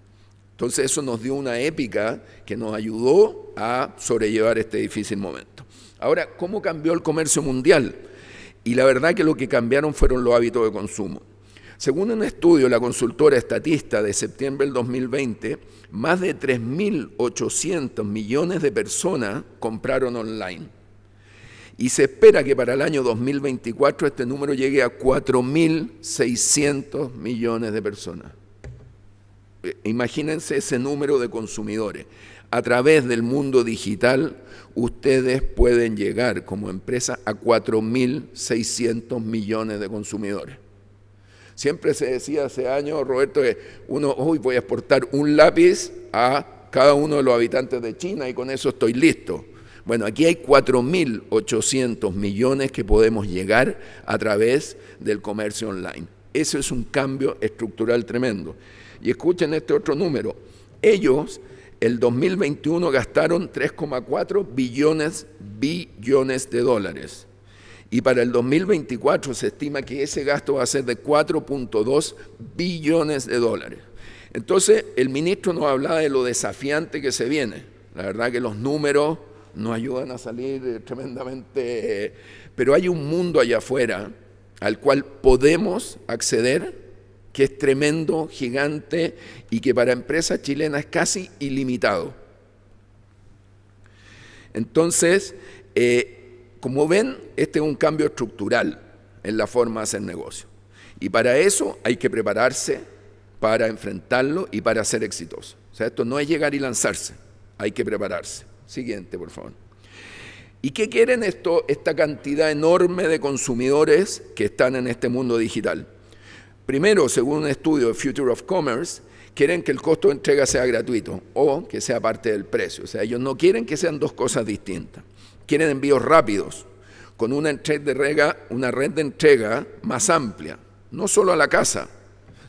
Entonces eso nos dio una épica que nos ayudó a sobrellevar este difícil momento. Ahora, ¿cómo cambió el comercio mundial? Y la verdad que lo que cambiaron fueron los hábitos de consumo. Según un estudio de la consultora estatista de septiembre del 2020, más de 3.800 millones de personas compraron online. Y se espera que para el año 2024 este número llegue a 4.600 millones de personas. Eh, imagínense ese número de consumidores. A través del mundo digital, ustedes pueden llegar como empresa a 4.600 millones de consumidores. Siempre se decía hace años, Roberto, que uno, hoy voy a exportar un lápiz a cada uno de los habitantes de China y con eso estoy listo. Bueno, aquí hay 4.800 millones que podemos llegar a través del comercio online. Eso es un cambio estructural tremendo. Y escuchen este otro número. Ellos el 2021 gastaron 3,4 billones, de dólares. Y para el 2024 se estima que ese gasto va a ser de 4.2 billones de dólares. Entonces, el ministro nos hablaba de lo desafiante que se viene. La verdad que los números nos ayudan a salir eh, tremendamente... Eh, pero hay un mundo allá afuera al cual podemos acceder que es tremendo, gigante y que para empresas chilenas es casi ilimitado. Entonces, eh, como ven, este es un cambio estructural en la forma de hacer negocio. Y para eso hay que prepararse para enfrentarlo y para ser exitoso. O sea, esto no es llegar y lanzarse, hay que prepararse. Siguiente, por favor. ¿Y qué quieren esto, esta cantidad enorme de consumidores que están en este mundo digital? Primero, según un estudio de Future of Commerce, quieren que el costo de entrega sea gratuito o que sea parte del precio. O sea, ellos no quieren que sean dos cosas distintas. Quieren envíos rápidos, con una, entrega, una red de entrega más amplia, no solo a la casa,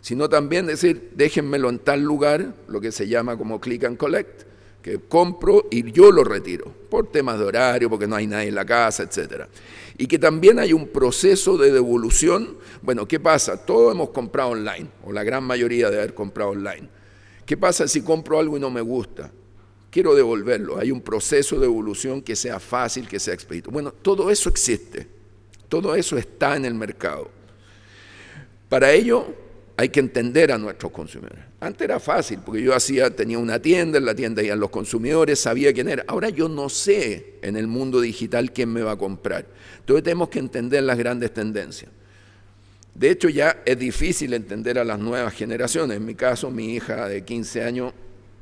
sino también decir, déjenmelo en tal lugar, lo que se llama como click and collect, que compro y yo lo retiro, por temas de horario, porque no hay nadie en la casa, etcétera y que también hay un proceso de devolución. Bueno, ¿qué pasa? Todos hemos comprado online, o la gran mayoría de haber comprado online. ¿Qué pasa si compro algo y no me gusta? Quiero devolverlo. Hay un proceso de devolución que sea fácil, que sea expedito. Bueno, todo eso existe. Todo eso está en el mercado. Para ello hay que entender a nuestros consumidores. Antes era fácil, porque yo hacía, tenía una tienda, en la tienda iban los consumidores, sabía quién era. Ahora yo no sé en el mundo digital quién me va a comprar. Entonces tenemos que entender las grandes tendencias. De hecho, ya es difícil entender a las nuevas generaciones. En mi caso, mi hija de 15 años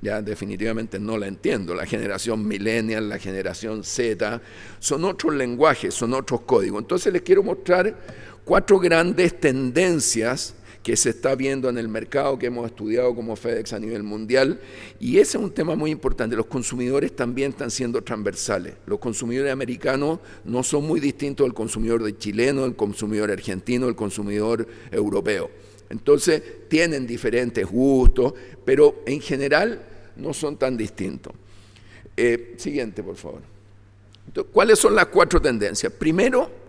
ya definitivamente no la entiendo. La generación millennial, la generación Z, son otros lenguajes, son otros códigos. Entonces les quiero mostrar cuatro grandes tendencias que se está viendo en el mercado, que hemos estudiado como FedEx a nivel mundial. Y ese es un tema muy importante. Los consumidores también están siendo transversales. Los consumidores americanos no son muy distintos del consumidor de chileno, del consumidor argentino, el consumidor europeo. Entonces, tienen diferentes gustos, pero en general no son tan distintos. Eh, siguiente, por favor. ¿Cuáles son las cuatro tendencias? Primero,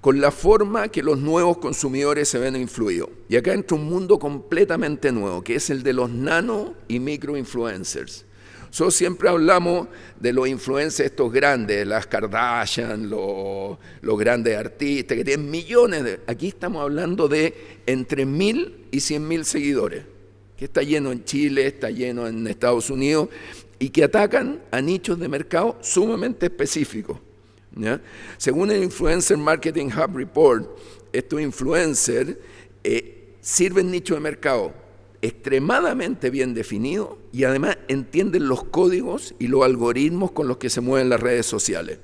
con la forma que los nuevos consumidores se ven influidos. Y acá entra un mundo completamente nuevo, que es el de los nano y micro influencers. Nosotros siempre hablamos de los influencers estos grandes, las Kardashian, los, grandes artistas, que tienen millones de... Aquí estamos hablando de entre mil y cien mil seguidores, que está lleno en Chile, está lleno en Estados Unidos, y que atacan a nichos de mercado sumamente específicos. Según el Influencer Marketing Hub Report, estos influencers eh, sirven nicho de mercado extremadamente bien definido y además entienden los códigos y los algoritmos con los que se mueven las redes sociales.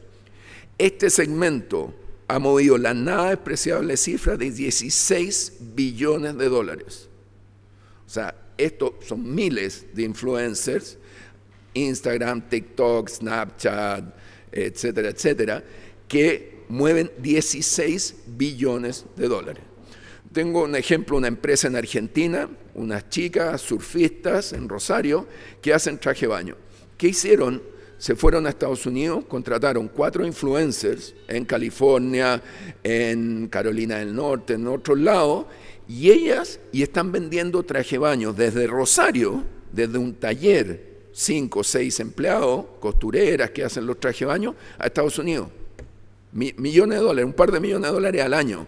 Este segmento ha movido la nada despreciable cifra de 16 billones de dólares. O sea, estos son miles de influencers, Instagram, TikTok, Snapchat, etcétera, etcétera, que mueven 16 billones de dólares. Tengo un ejemplo, una empresa en Argentina, unas chicas surfistas en Rosario que hacen traje baño. ¿Qué hicieron? Se fueron a Estados Unidos, contrataron cuatro influencers en California, en Carolina del Norte, en otros lados, y ellas y están vendiendo traje baño desde Rosario, desde un taller cinco o seis empleados, costureras que hacen los trajes de baño, a Estados Unidos. millones de dólares, un par de millones de dólares al año.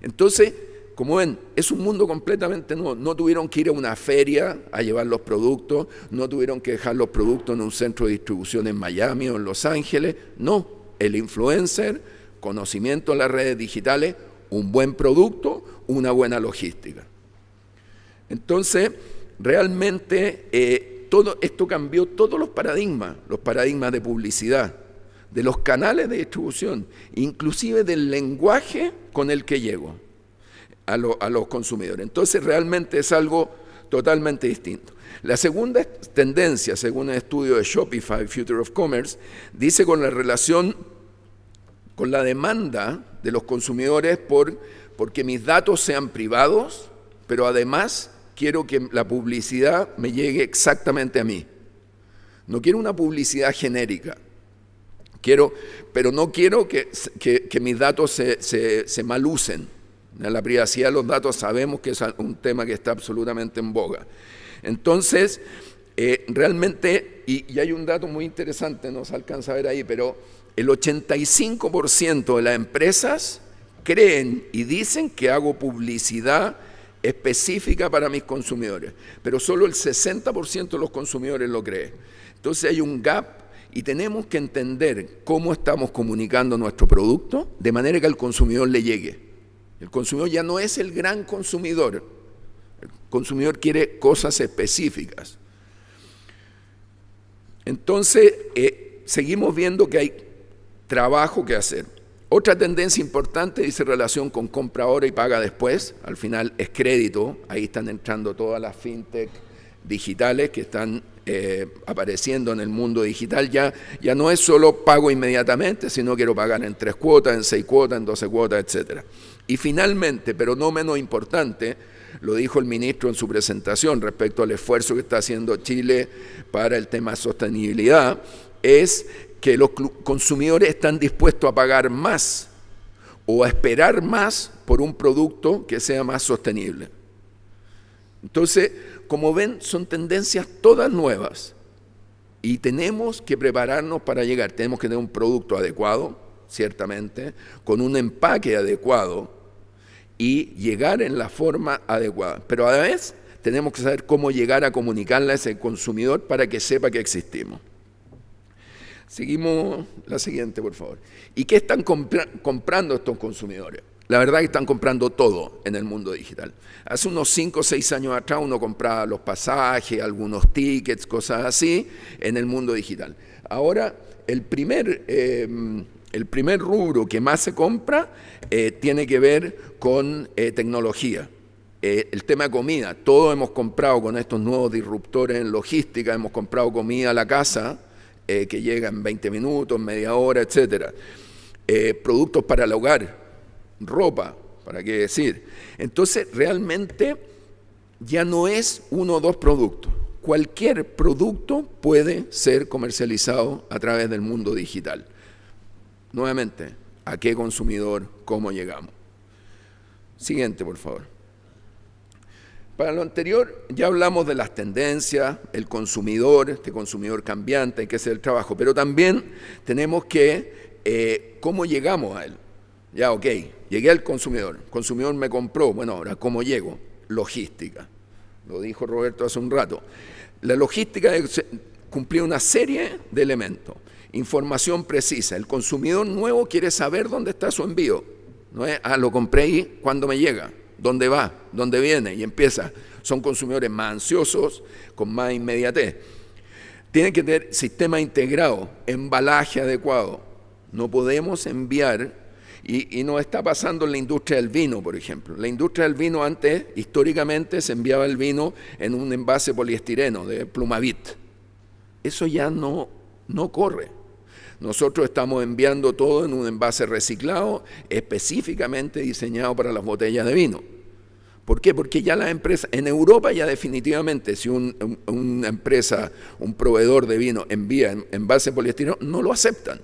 Entonces, como ven, es un mundo completamente nuevo. No tuvieron que ir a una feria a llevar los productos, no tuvieron que dejar los productos en un centro de distribución en Miami o en Los Ángeles. No, el influencer, conocimiento en las redes digitales, un buen producto, una buena logística. Entonces, realmente eh, todo esto cambió todos los paradigmas, los paradigmas de publicidad, de los canales de distribución, inclusive del lenguaje con el que llego a, los consumidores. Entonces realmente es algo totalmente distinto. La segunda tendencia, según el estudio de Shopify, Future of Commerce, dice con la relación con la demanda de los consumidores por porque mis datos sean privados, pero además quiero que la publicidad me llegue exactamente a mí. No quiero una publicidad genérica. Quiero, pero no quiero que, mis datos se, se, se malucen. La privacidad de los datos sabemos que es un tema que está absolutamente en boga. Entonces, eh, realmente, y, y, hay un dato muy interesante, no se alcanza a ver ahí, pero el 85% de las empresas creen y dicen que hago publicidad específica para mis consumidores, pero solo el 60% de los consumidores lo cree. Entonces hay un gap y tenemos que entender cómo estamos comunicando nuestro producto de manera que al consumidor le llegue. El consumidor ya no es el gran consumidor, el consumidor quiere cosas específicas. Entonces, eh, seguimos viendo que hay trabajo que hacer. Otra tendencia importante dice relación con compra ahora y paga después. Al final es crédito. Ahí están entrando todas las fintech digitales que están eh, apareciendo en el mundo digital. Ya, ya no es solo pago inmediatamente, sino quiero pagar en tres cuotas, en seis cuotas, en doce cuotas, etc. Y finalmente, pero no menos importante, lo dijo el ministro en su presentación respecto al esfuerzo que está haciendo Chile para el tema sostenibilidad, es que los consumidores están dispuestos a pagar más o a esperar más por un producto que sea más sostenible. Entonces, como ven, son tendencias todas nuevas y tenemos que prepararnos para llegar. Tenemos que tener un producto adecuado, ciertamente, con un empaque adecuado y llegar en la forma adecuada. Pero a la vez tenemos que saber cómo llegar a comunicarle a ese consumidor para que sepa que existimos. Seguimos la siguiente, por favor. ¿Y qué están comprando estos consumidores? La verdad es que están comprando todo en el mundo digital. Hace unos 5 o 6 años atrás uno compraba los pasajes, algunos tickets, cosas así, en el mundo digital. Ahora, el primer, em, el primer rubro que más se compra eh, tiene que ver con eh, tecnología. Eh, el tema de comida, Todo hemos comprado con estos nuevos disruptores en logística, hemos comprado comida a la casa eh, que llegan 20 minutos, media hora, etc. Eh, productos para el hogar, ropa, para qué decir. Entonces, realmente ya no es uno o dos productos. Cualquier producto puede ser comercializado a través del mundo digital. Nuevamente, ¿a qué consumidor? ¿Cómo llegamos? Siguiente, por favor. Para lo anterior ya hablamos de las tendencias, el consumidor, este consumidor cambiante, hay que hacer el trabajo, pero también tenemos que, eh, ¿cómo llegamos a él? Ya, ok, llegué al consumidor, el consumidor me compró, bueno, ahora, ¿cómo llego? Logística, lo dijo Roberto hace un rato. La logística eh, cumplir una serie de elementos, información precisa, el consumidor nuevo quiere saber dónde está su envío, no es, ah, lo compré y cuándo me llega dónde va, dónde viene y empieza. Son consumidores más ansiosos, con más inmediatez. Tienen que tener sistema integrado, embalaje adecuado. No podemos enviar, y, y nos está pasando en la industria del vino, por ejemplo. La industria del vino antes, históricamente, se enviaba el vino en un envase poliestireno de plumavit. Eso ya no, no corre. Nosotros estamos enviando todo en un envase reciclado, específicamente diseñado para las botellas de vino. ¿Por qué? Porque ya las empresas, en Europa ya definitivamente, si una empresa, un proveedor de vino envía envase de no lo aceptan.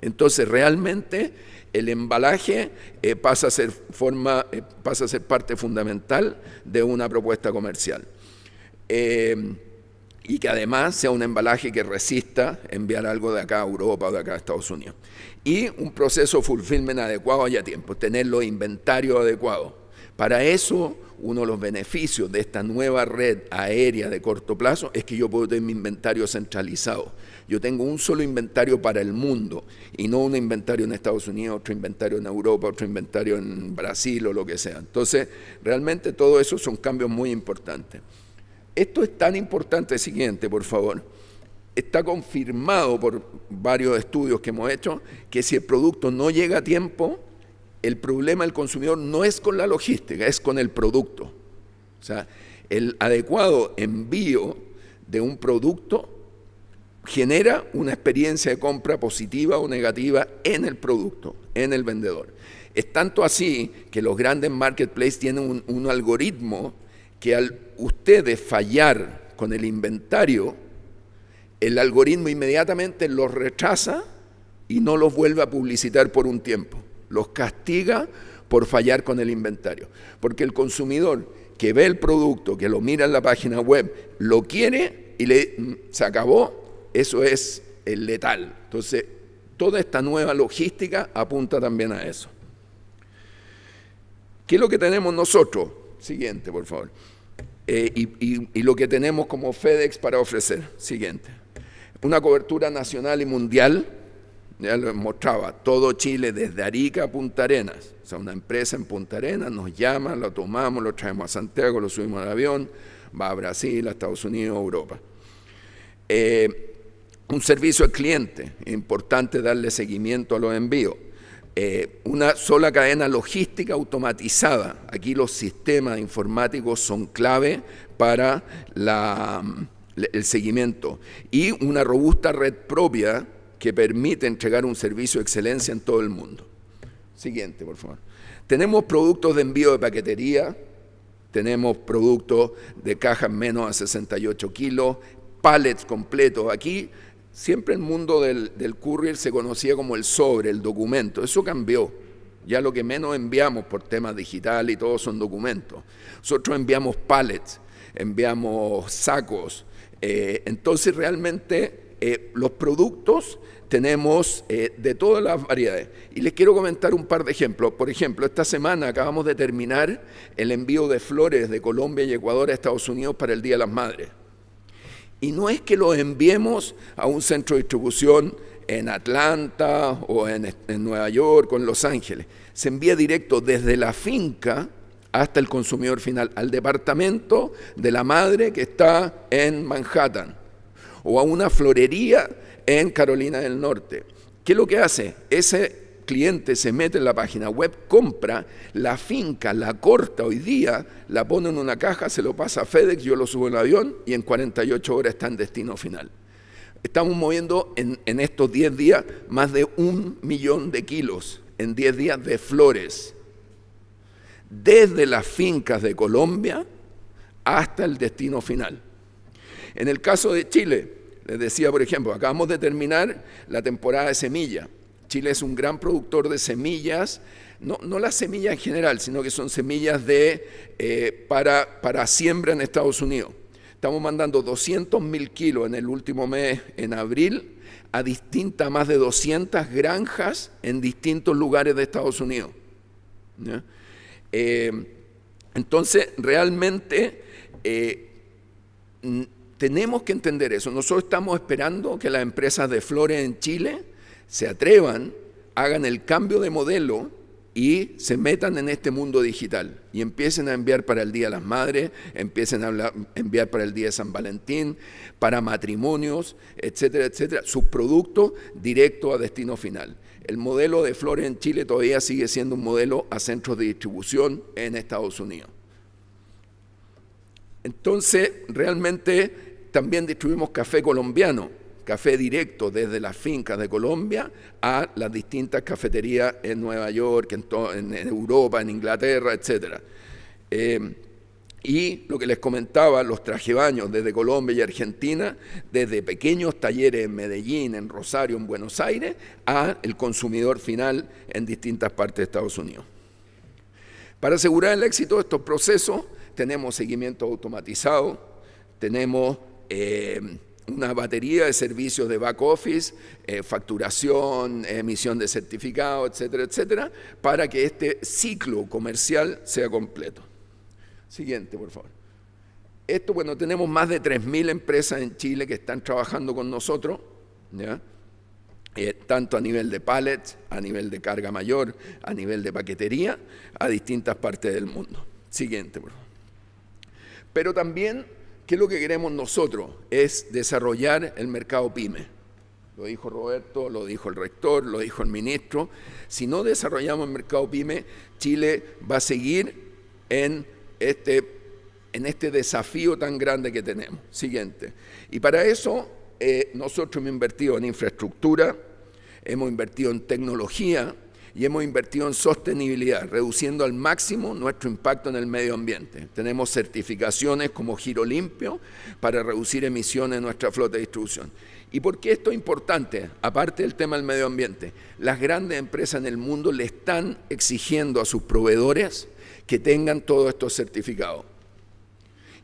Entonces realmente el embalaje eh, pasa, a ser forma, eh, pasa a ser parte fundamental de una propuesta comercial. Eh, y que además sea un embalaje que resista enviar algo de acá a Europa o de acá a Estados Unidos. Y un proceso fulfillment adecuado haya a tiempo, tener los inventarios adecuados. Para eso, uno de los beneficios de esta nueva red aérea de corto plazo es que yo puedo tener mi inventario centralizado. Yo tengo un solo inventario para el mundo y no un inventario en Estados Unidos, otro inventario en Europa, otro inventario en Brasil o lo que sea. Entonces, realmente todo eso son cambios muy importantes. Esto es tan importante, siguiente, por favor. Está confirmado por varios estudios que hemos hecho que si el producto no llega a tiempo, el problema del consumidor no es con la logística, es con el producto. O sea, el adecuado envío de un producto genera una experiencia de compra positiva o negativa en el producto, en el vendedor. Es tanto así que los grandes marketplaces tienen un, algoritmo que al ustedes fallar con el inventario, el algoritmo inmediatamente los rechaza y no los vuelve a publicitar por un tiempo. Los castiga por fallar con el inventario. Porque el consumidor que ve el producto, que lo mira en la página web, lo quiere y le, mm, se acabó, eso es el eh, letal. Entonces, toda esta nueva logística apunta también a eso. ¿Qué es lo que tenemos nosotros? Siguiente, por favor. Eh, y, lo que tenemos como FedEx para ofrecer. Siguiente. Una cobertura nacional y mundial, ya lo mostraba, todo Chile desde Arica a Punta Arenas. O sea, una empresa en Punta Arenas nos llama, lo tomamos, lo traemos a Santiago, lo subimos al avión, va a Brasil, a Estados Unidos, Europa. Eh, un servicio al cliente, importante darle seguimiento a los envíos. Eh, una sola cadena logística automatizada. Aquí los sistemas informáticos son clave para el seguimiento. Y una robusta red propia que permite entregar un servicio de excelencia en todo el mundo. Siguiente, por favor. Tenemos productos de envío de paquetería, tenemos productos de cajas menos a 68 kilos, pallets completos. Aquí Siempre el mundo del, courier se conocía como el sobre, el documento. Eso cambió. Ya lo que menos enviamos por temas digital y todo son documentos. Nosotros enviamos palets, enviamos sacos. Eh, entonces realmente eh, los productos tenemos eh, de todas las variedades. Y les quiero comentar un par de ejemplos. Por ejemplo, esta semana acabamos de terminar el envío de flores de Colombia y Ecuador a Estados Unidos para el Día de las Madres. Y no es que lo enviemos a un centro de distribución en Atlanta o en, en Nueva York o en Los Ángeles. Se envía directo desde la finca hasta el consumidor final, al departamento de la madre que está en Manhattan o a una florería en Carolina del Norte. ¿Qué es lo que hace? Ese cliente se mete en la página web, compra la finca, la corta hoy día, la pone en una caja, se lo pasa a FedEx, yo lo subo en el avión y en 48 horas está en destino final. Estamos moviendo en, estos 10 días más de un millón de kilos, en 10 días de flores, desde las fincas de Colombia hasta el destino final. En el caso de Chile, les decía, por ejemplo, acabamos de terminar la temporada de semilla Chile es un gran productor de semillas, no, las semillas en general, sino que son semillas de, eh, para, para siembra en Estados Unidos. Estamos mandando 200 mil kilos en el último mes, en abril, a distintas, más de 200 granjas en distintos lugares de Estados Unidos. Eh, entonces, realmente eh, tenemos que entender eso. Nosotros estamos esperando que las empresas de flores en Chile se atrevan, hagan el cambio de modelo y se metan en este mundo digital y empiecen a enviar para el Día de las Madres, empiecen a enviar para el Día de San Valentín, para matrimonios, etcétera, etcétera, sus productos directo a destino final. El modelo de flores en Chile todavía sigue siendo un modelo a centros de distribución en Estados Unidos. Entonces, realmente también distribuimos café colombiano café directo desde las fincas de Colombia a las distintas cafeterías en Nueva York, en, Europa, en Inglaterra, etc. Eh, y lo que les comentaba, los trajebaños desde Colombia y Argentina, desde pequeños talleres en Medellín, en Rosario, en Buenos Aires, a el consumidor final en distintas partes de Estados Unidos. Para asegurar el éxito de estos procesos, tenemos seguimiento automatizado, tenemos... Eh, una batería de servicios de back office, eh, facturación, emisión de certificados etcétera, etcétera, para que este ciclo comercial sea completo. Siguiente, por favor. Esto, bueno, tenemos más de 3.000 empresas en Chile que están trabajando con nosotros, eh, tanto a nivel de pallets, a nivel de carga mayor, a nivel de paquetería, a distintas partes del mundo. Siguiente, por favor. Pero también ¿Qué es lo que queremos nosotros? Es desarrollar el mercado pyme. Lo dijo Roberto, lo dijo el rector, lo dijo el ministro. Si no desarrollamos el mercado pyme, Chile va a seguir en este, este desafío tan grande que tenemos. Siguiente. Y para eso eh, nosotros hemos invertido en infraestructura, hemos invertido en tecnología, y hemos invertido en sostenibilidad, reduciendo al máximo nuestro impacto en el medio ambiente. Tenemos certificaciones como Giro Limpio para reducir emisiones en nuestra flota de distribución. ¿Y por qué esto es importante? Aparte del tema del medio ambiente, las grandes empresas en el mundo le están exigiendo a sus proveedores que tengan todos estos certificados.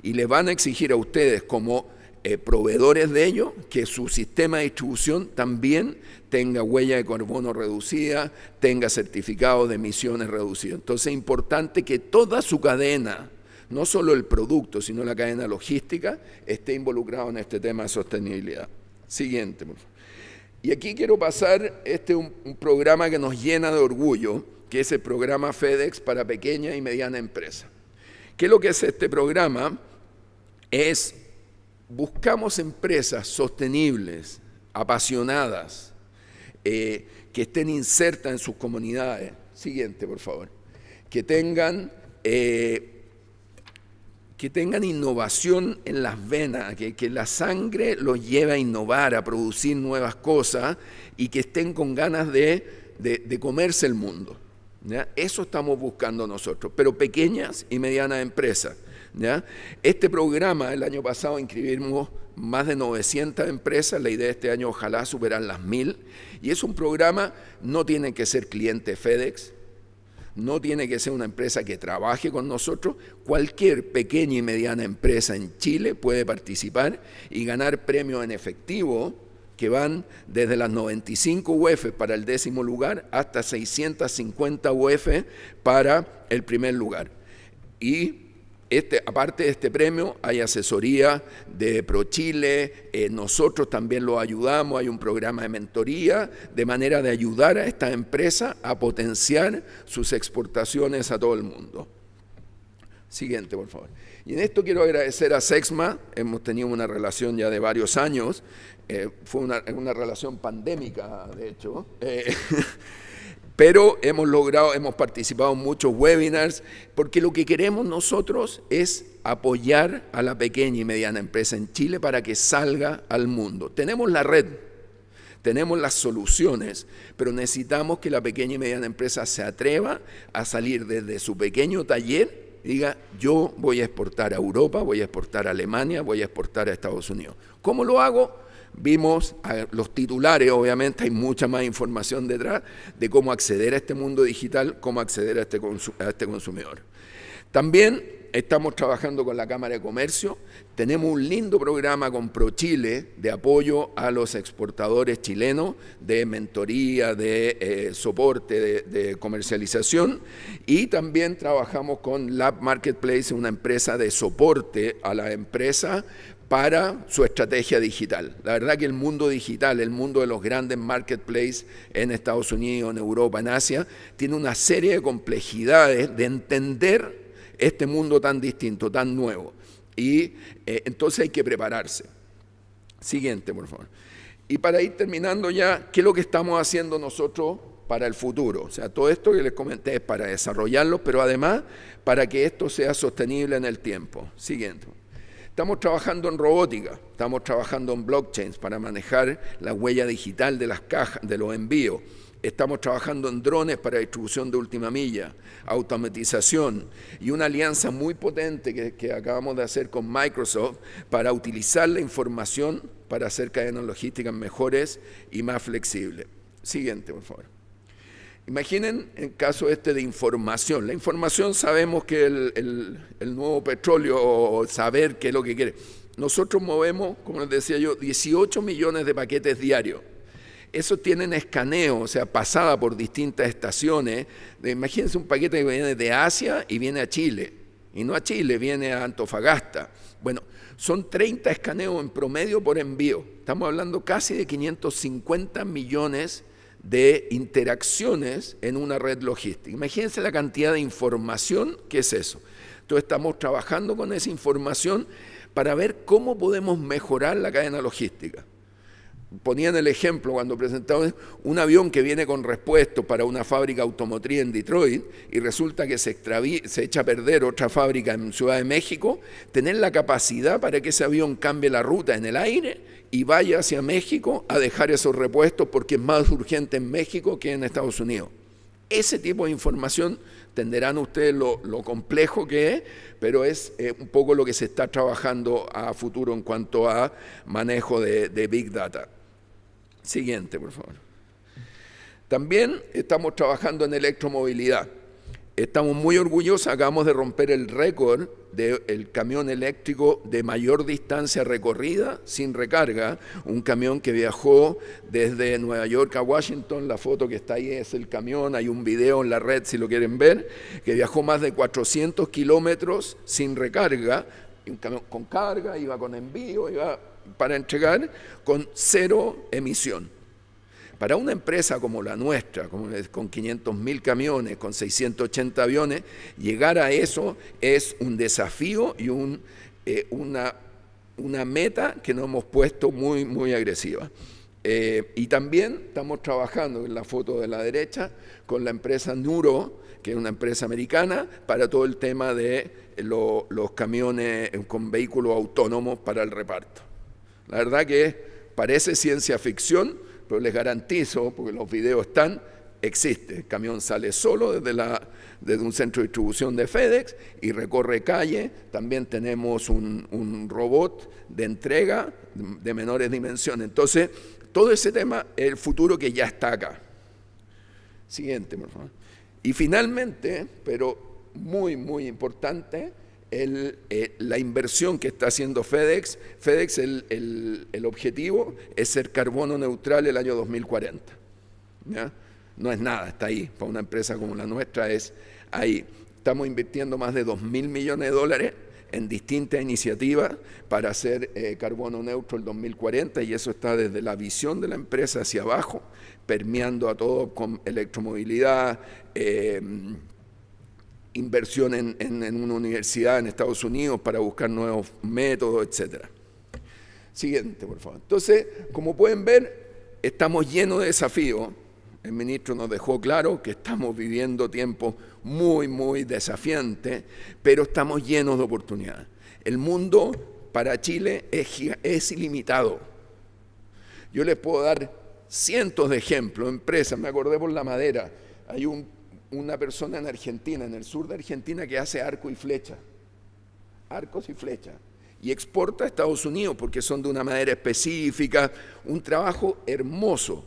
Y les van a exigir a ustedes como eh, proveedores de ellos que su sistema de distribución también tenga huella de carbono reducida, tenga certificado de emisiones reducidas. Entonces es importante que toda su cadena, no solo el producto, sino la cadena logística, esté involucrado en este tema de sostenibilidad. Siguiente, Y aquí quiero pasar este un programa que nos llena de orgullo, que es el programa FedEx para pequeña y mediana empresa. ¿Qué es lo que es este programa? Es buscamos empresas sostenibles, apasionadas, eh, que estén insertas en sus comunidades. Siguiente, por favor. Que tengan, eh, que tengan innovación en las venas, que, que la sangre los lleve a innovar, a producir nuevas cosas y que estén con ganas de, de, comerse el mundo. Eso estamos buscando nosotros, pero pequeñas y medianas empresas. Este programa, el año pasado inscribimos más de 900 empresas, la idea de este año ojalá superan las 1000, y es un programa, no tiene que ser cliente FedEx, no tiene que ser una empresa que trabaje con nosotros, cualquier pequeña y mediana empresa en Chile puede participar y ganar premios en efectivo que van desde las 95 UF para el décimo lugar hasta 650 UF para el primer lugar. Y este, aparte de este premio, hay asesoría de ProChile, chile eh, nosotros también lo ayudamos, hay un programa de mentoría, de manera de ayudar a esta empresa a potenciar sus exportaciones a todo el mundo. Siguiente, por favor. Y en esto quiero agradecer a Sexma, hemos tenido una relación ya de varios años, eh, fue una, relación pandémica, de hecho. Eh, Pero hemos logrado, hemos participado en muchos webinars, porque lo que queremos nosotros es apoyar a la pequeña y mediana empresa en Chile para que salga al mundo. Tenemos la red, tenemos las soluciones, pero necesitamos que la pequeña y mediana empresa se atreva a salir desde su pequeño taller y diga, yo voy a exportar a Europa, voy a exportar a Alemania, voy a exportar a Estados Unidos. ¿Cómo lo hago? Vimos a los titulares, obviamente hay mucha más información detrás de cómo acceder a este mundo digital, cómo acceder este a este, consumidor. También estamos trabajando con la Cámara de Comercio. Tenemos un lindo programa con ProChile de apoyo a los exportadores chilenos, de mentoría, de eh, soporte, de, de, comercialización. Y también trabajamos con Lab Marketplace, una empresa de soporte a la empresa para su estrategia digital. La verdad que el mundo digital, el mundo de los grandes marketplaces en Estados Unidos, en Europa, en Asia, tiene una serie de complejidades de entender este mundo tan distinto, tan nuevo. Y eh, entonces hay que prepararse. Siguiente, por favor. Y para ir terminando ya, ¿qué es lo que estamos haciendo nosotros para el futuro? O sea, todo esto que les comenté es para desarrollarlo, pero además para que esto sea sostenible en el tiempo. Siguiente. Estamos trabajando en robótica, estamos trabajando en blockchains para manejar la huella digital de las cajas, de los envíos. Estamos trabajando en drones para distribución de última milla, automatización y una alianza muy potente que, que acabamos de hacer con Microsoft para utilizar la información para hacer cadenas logísticas mejores y más flexibles. Siguiente, por favor. Imaginen el caso este de información. La información sabemos que el, nuevo petróleo, o saber qué es lo que quiere. Nosotros movemos, como les decía yo, 18 millones de paquetes diarios. Eso tienen escaneo, o sea, pasada por distintas estaciones. Imagínense un paquete que viene de Asia y viene a Chile. Y no a Chile, viene a Antofagasta. Bueno, son 30 escaneos en promedio por envío. Estamos hablando casi de 550 millones de interacciones en una red logística. Imagínense la cantidad de información que es eso. Entonces estamos trabajando con esa información para ver cómo podemos mejorar la cadena logística ponían el ejemplo cuando presentaban un avión que viene con repuestos para una fábrica automotriz en Detroit y resulta que se, se echa a perder otra fábrica en Ciudad de México, tener la capacidad para que ese avión cambie la ruta en el aire y vaya hacia México a dejar esos repuestos porque es más urgente en México que en Estados Unidos. Ese tipo de información entenderán ustedes lo, complejo que es, pero es eh, un poco lo que se está trabajando a futuro en cuanto a manejo de Big Data. Siguiente, por favor. También estamos trabajando en electromovilidad. Estamos muy orgullosos, acabamos de romper el récord del camión eléctrico de mayor distancia recorrida sin recarga, un camión que viajó desde Nueva York a Washington, la foto que está ahí es el camión, hay un video en la red si lo quieren ver, que viajó más de 400 kilómetros sin recarga, un camión con carga, iba con envío, iba para entregar con cero emisión. Para una empresa como la nuestra, con 500.000 camiones, con 680 aviones, llegar a eso es un desafío y eh, una, meta que nos hemos puesto muy, muy agresiva. Eh, y también estamos trabajando en la foto de la derecha con la empresa Nuro, que es una empresa americana, para todo el tema de los camiones con vehículos autónomos para el reparto. La verdad que parece ciencia ficción, pero les garantizo, porque los videos están, existe. El camión sale solo desde, un centro de distribución de FedEx y recorre calle. También tenemos un, un robot de entrega de menores dimensiones. Entonces, todo ese tema es el futuro que ya está acá. Siguiente, por favor. Y finalmente, pero muy, muy importante, eh, la inversión que está haciendo FedEx. FedEx, el, objetivo es ser carbono neutral el año 2040. No es nada, está ahí. Para una empresa como la nuestra es ahí. Estamos invirtiendo más de 2 mil millones de dólares en distintas iniciativas para ser eh, carbono neutro el 2040 y eso está desde la visión de la empresa hacia abajo, permeando a todo con electromovilidad. Eh, inversión en, una universidad en Estados Unidos para buscar nuevos métodos, etc. Siguiente, por favor. Entonces, como pueden ver, estamos llenos de desafíos. El ministro nos dejó claro que estamos viviendo tiempos muy, muy desafiantes, pero estamos llenos de oportunidades. El mundo para Chile es, es ilimitado. Yo les puedo dar cientos de ejemplos, empresas, me acordé por la madera, hay un una persona en Argentina, en el sur de Argentina, que hace arco y flecha. Arcos y flecha. Y exporta a Estados Unidos porque son de una manera específica, un trabajo hermoso.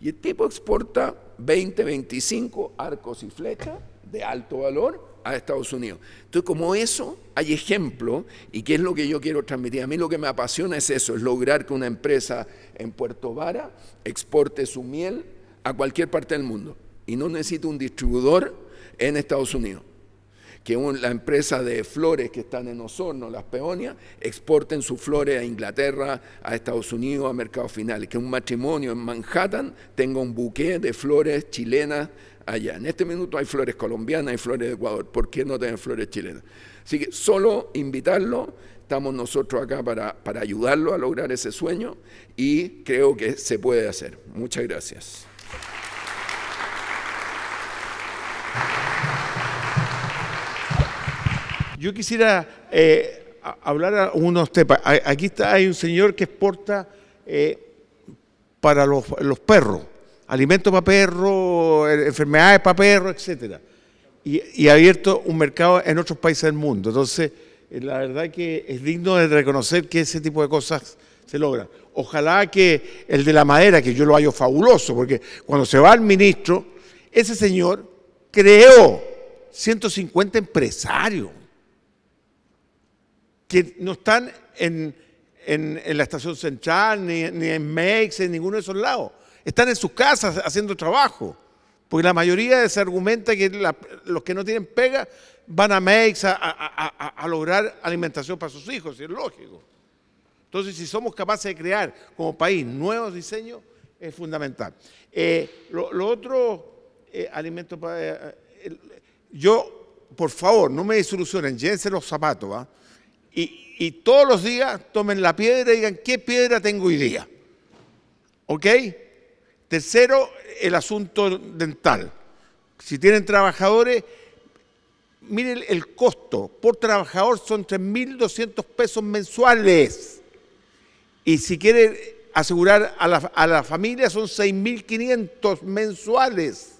Y el tipo exporta 20, 25 arcos y flechas de alto valor a Estados Unidos. Entonces, como eso, hay ejemplo, y qué es lo que yo quiero transmitir. A mí lo que me apasiona es eso, es lograr que una empresa en Puerto Vara exporte su miel a cualquier parte del mundo y no necesito un distribuidor en Estados Unidos. Que la empresa de flores que están en Osorno, las peonias, exporten sus flores a Inglaterra, a Estados Unidos, a mercados finales. Que un matrimonio en Manhattan tenga un buque de flores chilenas allá. En este minuto hay flores colombianas, hay flores de Ecuador. ¿Por qué no tener flores chilenas? Así que solo invitarlo, estamos nosotros acá para, para ayudarlo a lograr ese sueño y creo que se puede hacer. Muchas gracias. Yo quisiera eh, hablar a unos temas. Aquí está, hay un señor que exporta eh, para los, perros, alimentos para perros, eh, enfermedades para perros, etc Y, ha abierto un mercado en otros países del mundo. Entonces, la verdad que es digno de reconocer que ese tipo de cosas se logran. Ojalá que el de la madera, que yo lo hallo fabuloso, porque cuando se va al ministro, ese señor creó 150 empresarios que no están en, la estación central, ni, en MEX, en ninguno de esos lados. Están en sus casas haciendo trabajo. Porque la mayoría se argumenta que los que no tienen pega van a MEX a, lograr alimentación para sus hijos, y es lógico. Entonces, si somos capaces de crear como país nuevos diseños, es fundamental. Eh, lo, otro eh, alimentos para... Eh, eh, yo, por favor, no me disolucionen, llévense los zapatos, ¿va? Y, todos los días tomen la piedra y digan, ¿qué piedra tengo hoy día? ¿Ok? Tercero, el asunto dental. Si tienen trabajadores, miren el costo. Por trabajador son 3.200 pesos mensuales. Y si quieren asegurar a la, a la familia son 6.500 mensuales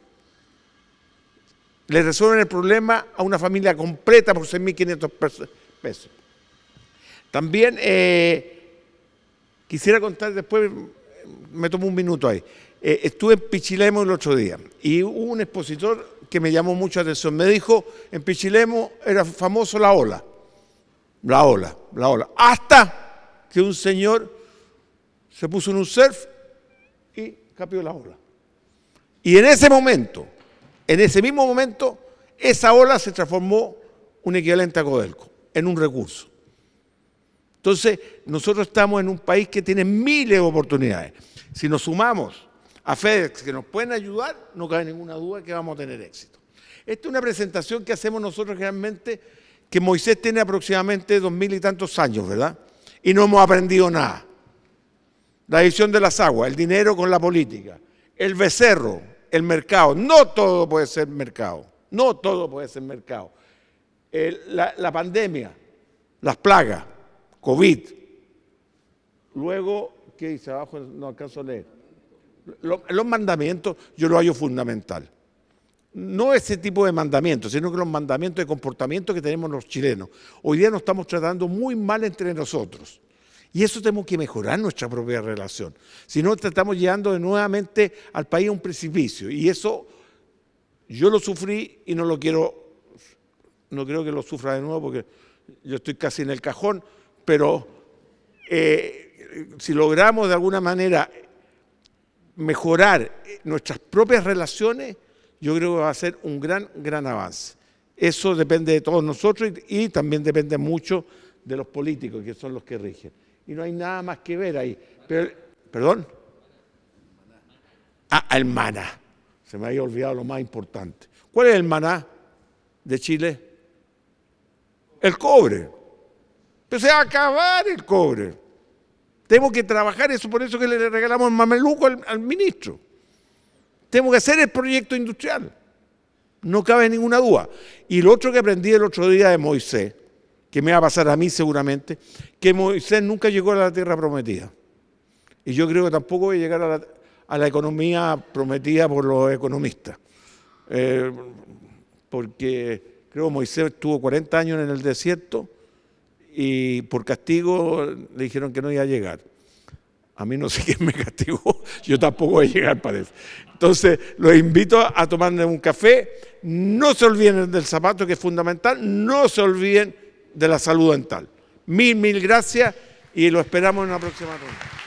le resuelven el problema a una familia completa por 6.500 pesos. También eh, quisiera contar después, me tomo un minuto ahí. Eh, estuve en Pichilemo el otro día y hubo un expositor que me llamó mucho la atención. Me dijo, en Pichilemo era famoso la ola, la ola, la ola. Hasta que un señor se puso en un surf y capió la ola. Y en ese momento en ese mismo momento, esa ola se transformó un equivalente a Codelco, en un recurso. Entonces, nosotros estamos en un país que tiene miles de oportunidades. Si nos sumamos a FedEx, que nos pueden ayudar, no cabe ninguna duda que vamos a tener éxito. Esta es una presentación que hacemos nosotros realmente, que Moisés tiene aproximadamente dos mil y tantos años, ¿verdad? Y no hemos aprendido nada. La división de las aguas, el dinero con la política, el becerro, el mercado. No todo puede ser mercado. No todo puede ser mercado. la, pandemia, las plagas, COVID. Luego, ¿qué dice abajo? No alcanzo a leer. Los, los mandamientos yo lo hallo fundamental. No ese tipo de mandamientos, sino que los mandamientos de comportamiento que tenemos los chilenos. Hoy día nos estamos tratando muy mal entre nosotros. Y eso tenemos que mejorar nuestra propia relación. Si no, estamos llegando nuevamente al país a un precipicio. Y eso yo lo sufrí y no lo quiero, no creo que lo sufra de nuevo porque yo estoy casi en el cajón, pero eh, si logramos de alguna manera mejorar nuestras propias relaciones, yo creo que va a ser un gran, gran avance. Eso depende de todos nosotros y también depende mucho de los políticos, que son los que rigen y no hay nada más que ver ahí. ¿Perdón? Ah, el maná. Se me había olvidado lo más importante. ¿Cuál es el maná de Chile? El cobre. Pero se va a acabar el cobre. Tengo que trabajar eso, por eso que le regalamos el mameluco al, ministro. Tengo que hacer el proyecto industrial. No cabe ninguna duda. Y lo otro que aprendí el otro día de Moisés, que me va a pasar a mí seguramente, que Moisés nunca llegó a la tierra prometida. Y yo creo que tampoco voy a llegar a la, economía prometida por los economistas. Eh, porque creo que Moisés estuvo 40 años en el desierto y por castigo le dijeron que no iba a llegar. A mí no sé quién me castigó, yo tampoco voy a llegar, parece. Entonces, los invito a tomarle un café. No se olviden del zapato, que es fundamental. No se olviden de la salud dental. Mil, mil gracias y lo esperamos en la próxima ronda.